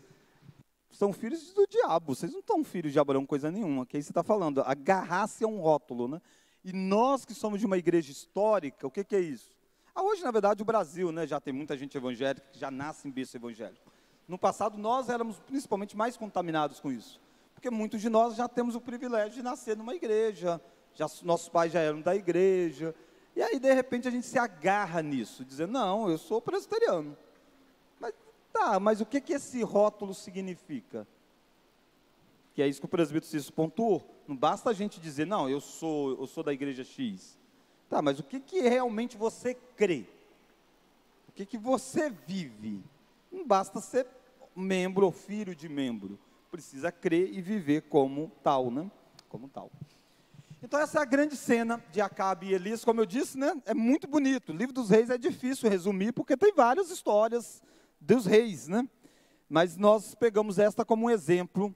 S1: são filhos do diabo. Vocês não estão filhos de Abraão, coisa nenhuma. Que aí é você está falando. Agarrar-se a é um rótulo, né? E nós que somos de uma igreja histórica, o que, que é isso? Ah, hoje, na verdade, o Brasil, né? Já tem muita gente evangélica que já nasce em berço evangélico. No passado, nós éramos principalmente mais contaminados com isso. Porque muitos de nós já temos o privilégio de nascer numa igreja. Já, nossos pais já eram da igreja. E aí, de repente, a gente se agarra nisso, dizendo, não, eu sou presbiteriano. Tá, mas o que, que esse rótulo significa? Que é isso que o presbítero Cícero pontuou. Não basta a gente dizer, não, eu sou, eu sou da igreja X. Tá, mas o que, que realmente você crê? O que, que você vive? Não basta ser membro ou filho de membro. Precisa crer e viver como tal, né? Como tal. Então essa é a grande cena de Acabe e Elias, como eu disse, né? É muito bonito. O livro dos Reis é difícil resumir porque tem várias histórias dos reis, né? Mas nós pegamos esta como um exemplo.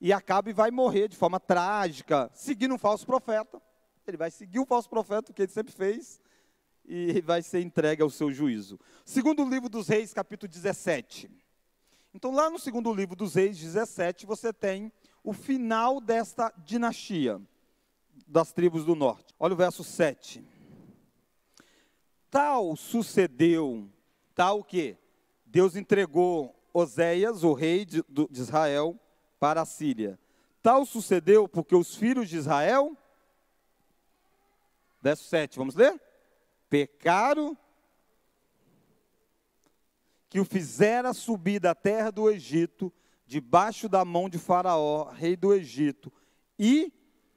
S1: E Acabe vai morrer de forma trágica, seguindo um falso profeta. Ele vai seguir o falso profeta, o que ele sempre fez, e vai ser entregue ao seu juízo. Segundo livro dos Reis, capítulo 17. Então, lá no segundo livro dos Reis, 17, você tem o final desta dinastia das tribos do norte. Olha o verso 7. Tal sucedeu, tal o quê? Deus entregou Oséias, o rei de, de Israel, para a Síria. Tal sucedeu porque os filhos de Israel, verso 7, vamos ler? Pecaram que o fizera subir da terra do Egito, debaixo da mão de Faraó, rei do Egito, e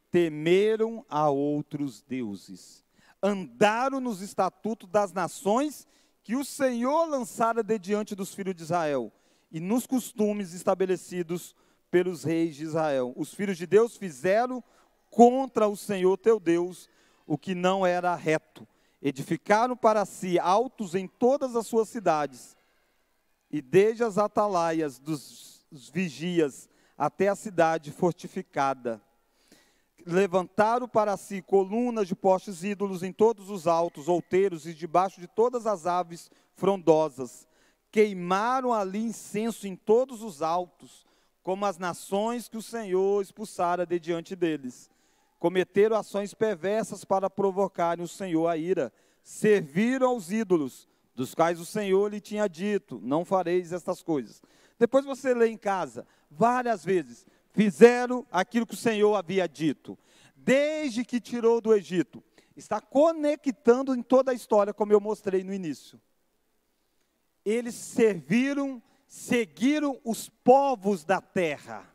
S1: temeram a outros deuses. Andaram nos estatutos das nações que o Senhor lançara de diante dos filhos de Israel, e nos costumes estabelecidos pelos reis de Israel. Os filhos de Deus fizeram contra o Senhor teu Deus o que não era reto. Edificaram para si altos em todas as suas cidades, e desde as atalaias dos vigias até a cidade fortificada levantaram para si colunas de postes ídolos em todos os altos, outeiros e debaixo de todas as aves frondosas. Queimaram ali incenso em todos os altos, como as nações que o Senhor expulsara de diante deles. Cometeram ações perversas para provocarem o Senhor à ira. Serviram aos ídolos, dos quais o Senhor lhe tinha dito: Não fareis estas coisas. Depois você lê em casa, várias vezes fizeram aquilo que o Senhor havia dito, desde que tirou do Egito. Está conectando em toda a história, como eu mostrei no início. Eles serviram, seguiram os povos da terra.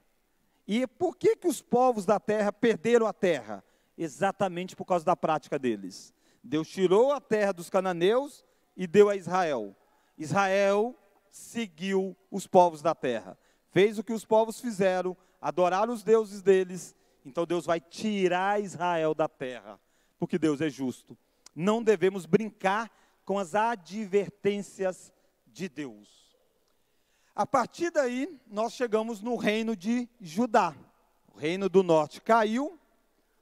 S1: E por que, que os povos da terra perderam a terra? Exatamente por causa da prática deles. Deus tirou a terra dos cananeus e deu a Israel. Israel seguiu os povos da terra fez o que os povos fizeram, adoraram os deuses deles, então Deus vai tirar Israel da terra, porque Deus é justo. Não devemos brincar com as advertências de Deus. A partir daí, nós chegamos no reino de Judá. O reino do norte caiu,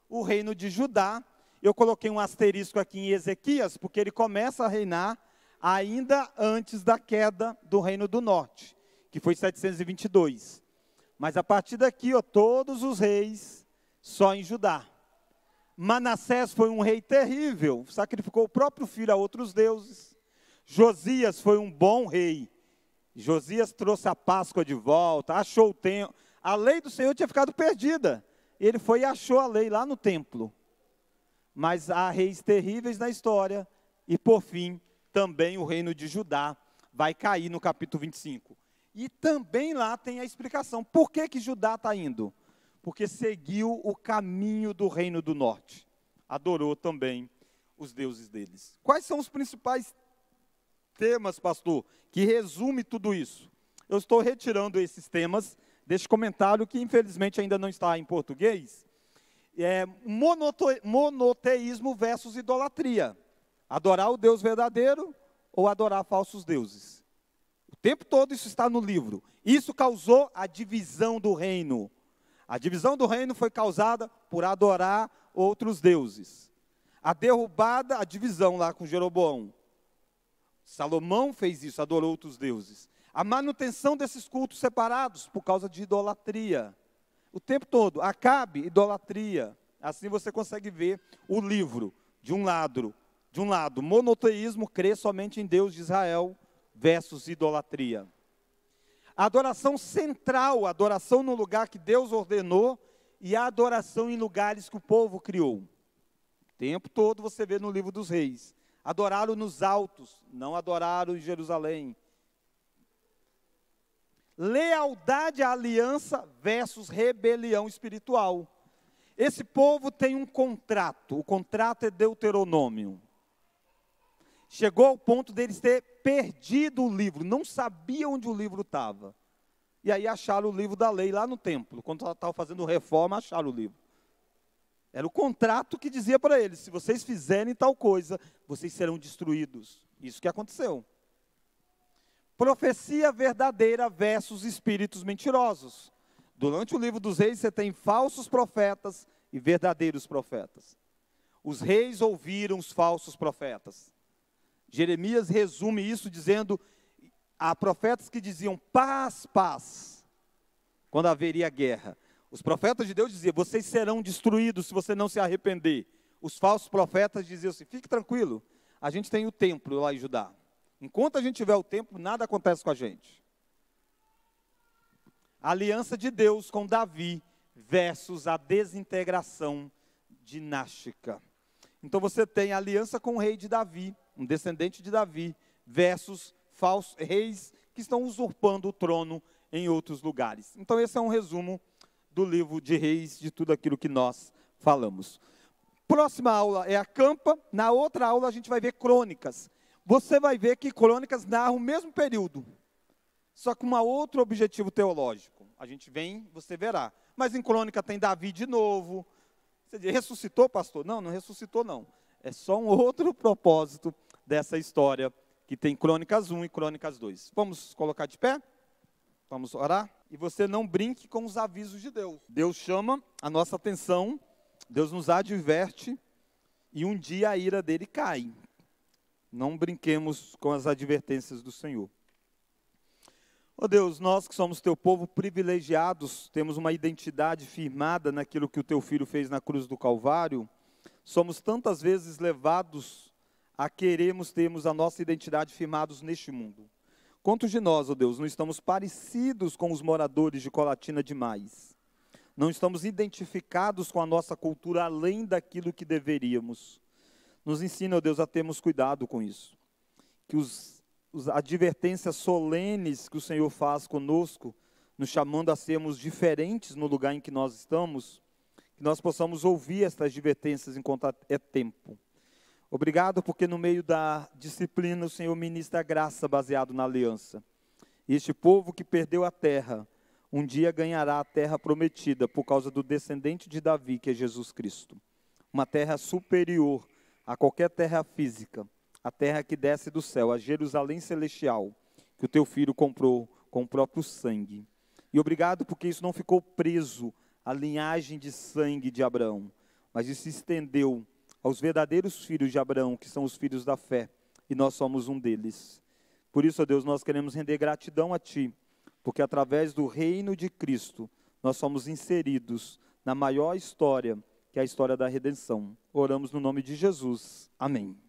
S1: o reino de Judá. Eu coloquei um asterisco aqui em Ezequias, porque ele começa a reinar ainda antes da queda do reino do norte que foi 722. Mas a partir daqui, ó, todos os reis só em Judá. Manassés foi um rei terrível, sacrificou o próprio filho a outros deuses. Josias foi um bom rei. Josias trouxe a Páscoa de volta, achou o tempo. A lei do Senhor tinha ficado perdida. Ele foi e achou a lei lá no templo. Mas há reis terríveis na história. E por fim, também o reino de Judá vai cair no capítulo 25. E também lá tem a explicação. Por que, que Judá está indo? Porque seguiu o caminho do reino do norte. Adorou também os deuses deles. Quais são os principais temas, pastor, que resume tudo isso? Eu estou retirando esses temas deste comentário, que infelizmente ainda não está em português. É monoteísmo versus idolatria. Adorar o Deus verdadeiro ou adorar falsos deuses. O tempo todo isso está no livro. Isso causou a divisão do reino. A divisão do reino foi causada por adorar outros deuses. A derrubada, a divisão lá com Jeroboão. Salomão fez isso, adorou outros deuses. A manutenção desses cultos separados por causa de idolatria. O tempo todo, acabe idolatria. Assim você consegue ver o livro de um lado, de um lado, monoteísmo, crer somente em Deus de Israel, versus idolatria. A adoração central, a adoração no lugar que Deus ordenou e a adoração em lugares que o povo criou. O tempo todo você vê no livro dos reis. Adoraram nos altos, não adoraram em Jerusalém. Lealdade à aliança versus rebelião espiritual. Esse povo tem um contrato, o contrato é Deuteronômio chegou ao ponto deles ter perdido o livro, não sabia onde o livro estava. E aí acharam o livro da lei lá no templo, quando estavam fazendo reforma, acharam o livro. Era o contrato que dizia para eles: se vocês fizerem tal coisa, vocês serão destruídos. Isso que aconteceu. Profecia verdadeira versus espíritos mentirosos. Durante o livro dos reis, você tem falsos profetas e verdadeiros profetas. Os reis ouviram os falsos profetas. Jeremias resume isso dizendo: há profetas que diziam paz, paz, quando haveria guerra. Os profetas de Deus diziam: vocês serão destruídos se você não se arrepender. Os falsos profetas diziam assim: fique tranquilo, a gente tem o templo lá em Judá. Enquanto a gente tiver o templo, nada acontece com a gente. A aliança de Deus com Davi versus a desintegração dinástica. Então você tem a aliança com o rei de Davi, um descendente de Davi, versus falsos reis que estão usurpando o trono em outros lugares. Então, esse é um resumo do livro de Reis, de tudo aquilo que nós falamos. Próxima aula é a campa, na outra aula a gente vai ver crônicas. Você vai ver que crônicas narram o mesmo período, só com um outro objetivo teológico. A gente vem, você verá. Mas em crônica tem Davi de novo. Você diz, ressuscitou, pastor? Não, não ressuscitou, não. É só um outro propósito dessa história que tem Crônicas 1 e Crônicas 2. Vamos colocar de pé? Vamos orar? E você não brinque com os avisos de Deus. Deus chama a nossa atenção, Deus nos adverte e um dia a ira dele cai. Não brinquemos com as advertências do Senhor. Ó oh Deus, nós que somos teu povo privilegiados, temos uma identidade firmada naquilo que o teu filho fez na cruz do Calvário, somos tantas vezes levados a queremos termos a nossa identidade firmados neste mundo. Quantos de nós, ó oh Deus, não estamos parecidos com os moradores de Colatina demais? Não estamos identificados com a nossa cultura além daquilo que deveríamos. Nos ensina, ó oh Deus, a termos cuidado com isso. Que os, os advertências solenes que o Senhor faz conosco, nos chamando a sermos diferentes no lugar em que nós estamos, que nós possamos ouvir estas advertências enquanto é tempo Obrigado porque no meio da disciplina o Senhor ministra a graça baseado na aliança. Este povo que perdeu a terra, um dia ganhará a terra prometida por causa do descendente de Davi, que é Jesus Cristo. Uma terra superior a qualquer terra física, a terra que desce do céu, a Jerusalém celestial, que o teu filho comprou com o próprio sangue. E obrigado porque isso não ficou preso à linhagem de sangue de Abraão, mas isso se estendeu aos verdadeiros filhos de Abraão, que são os filhos da fé, e nós somos um deles. Por isso, ó Deus, nós queremos render gratidão a Ti, porque através do reino de Cristo, nós somos inseridos na maior história, que é a história da redenção. Oramos no nome de Jesus. Amém.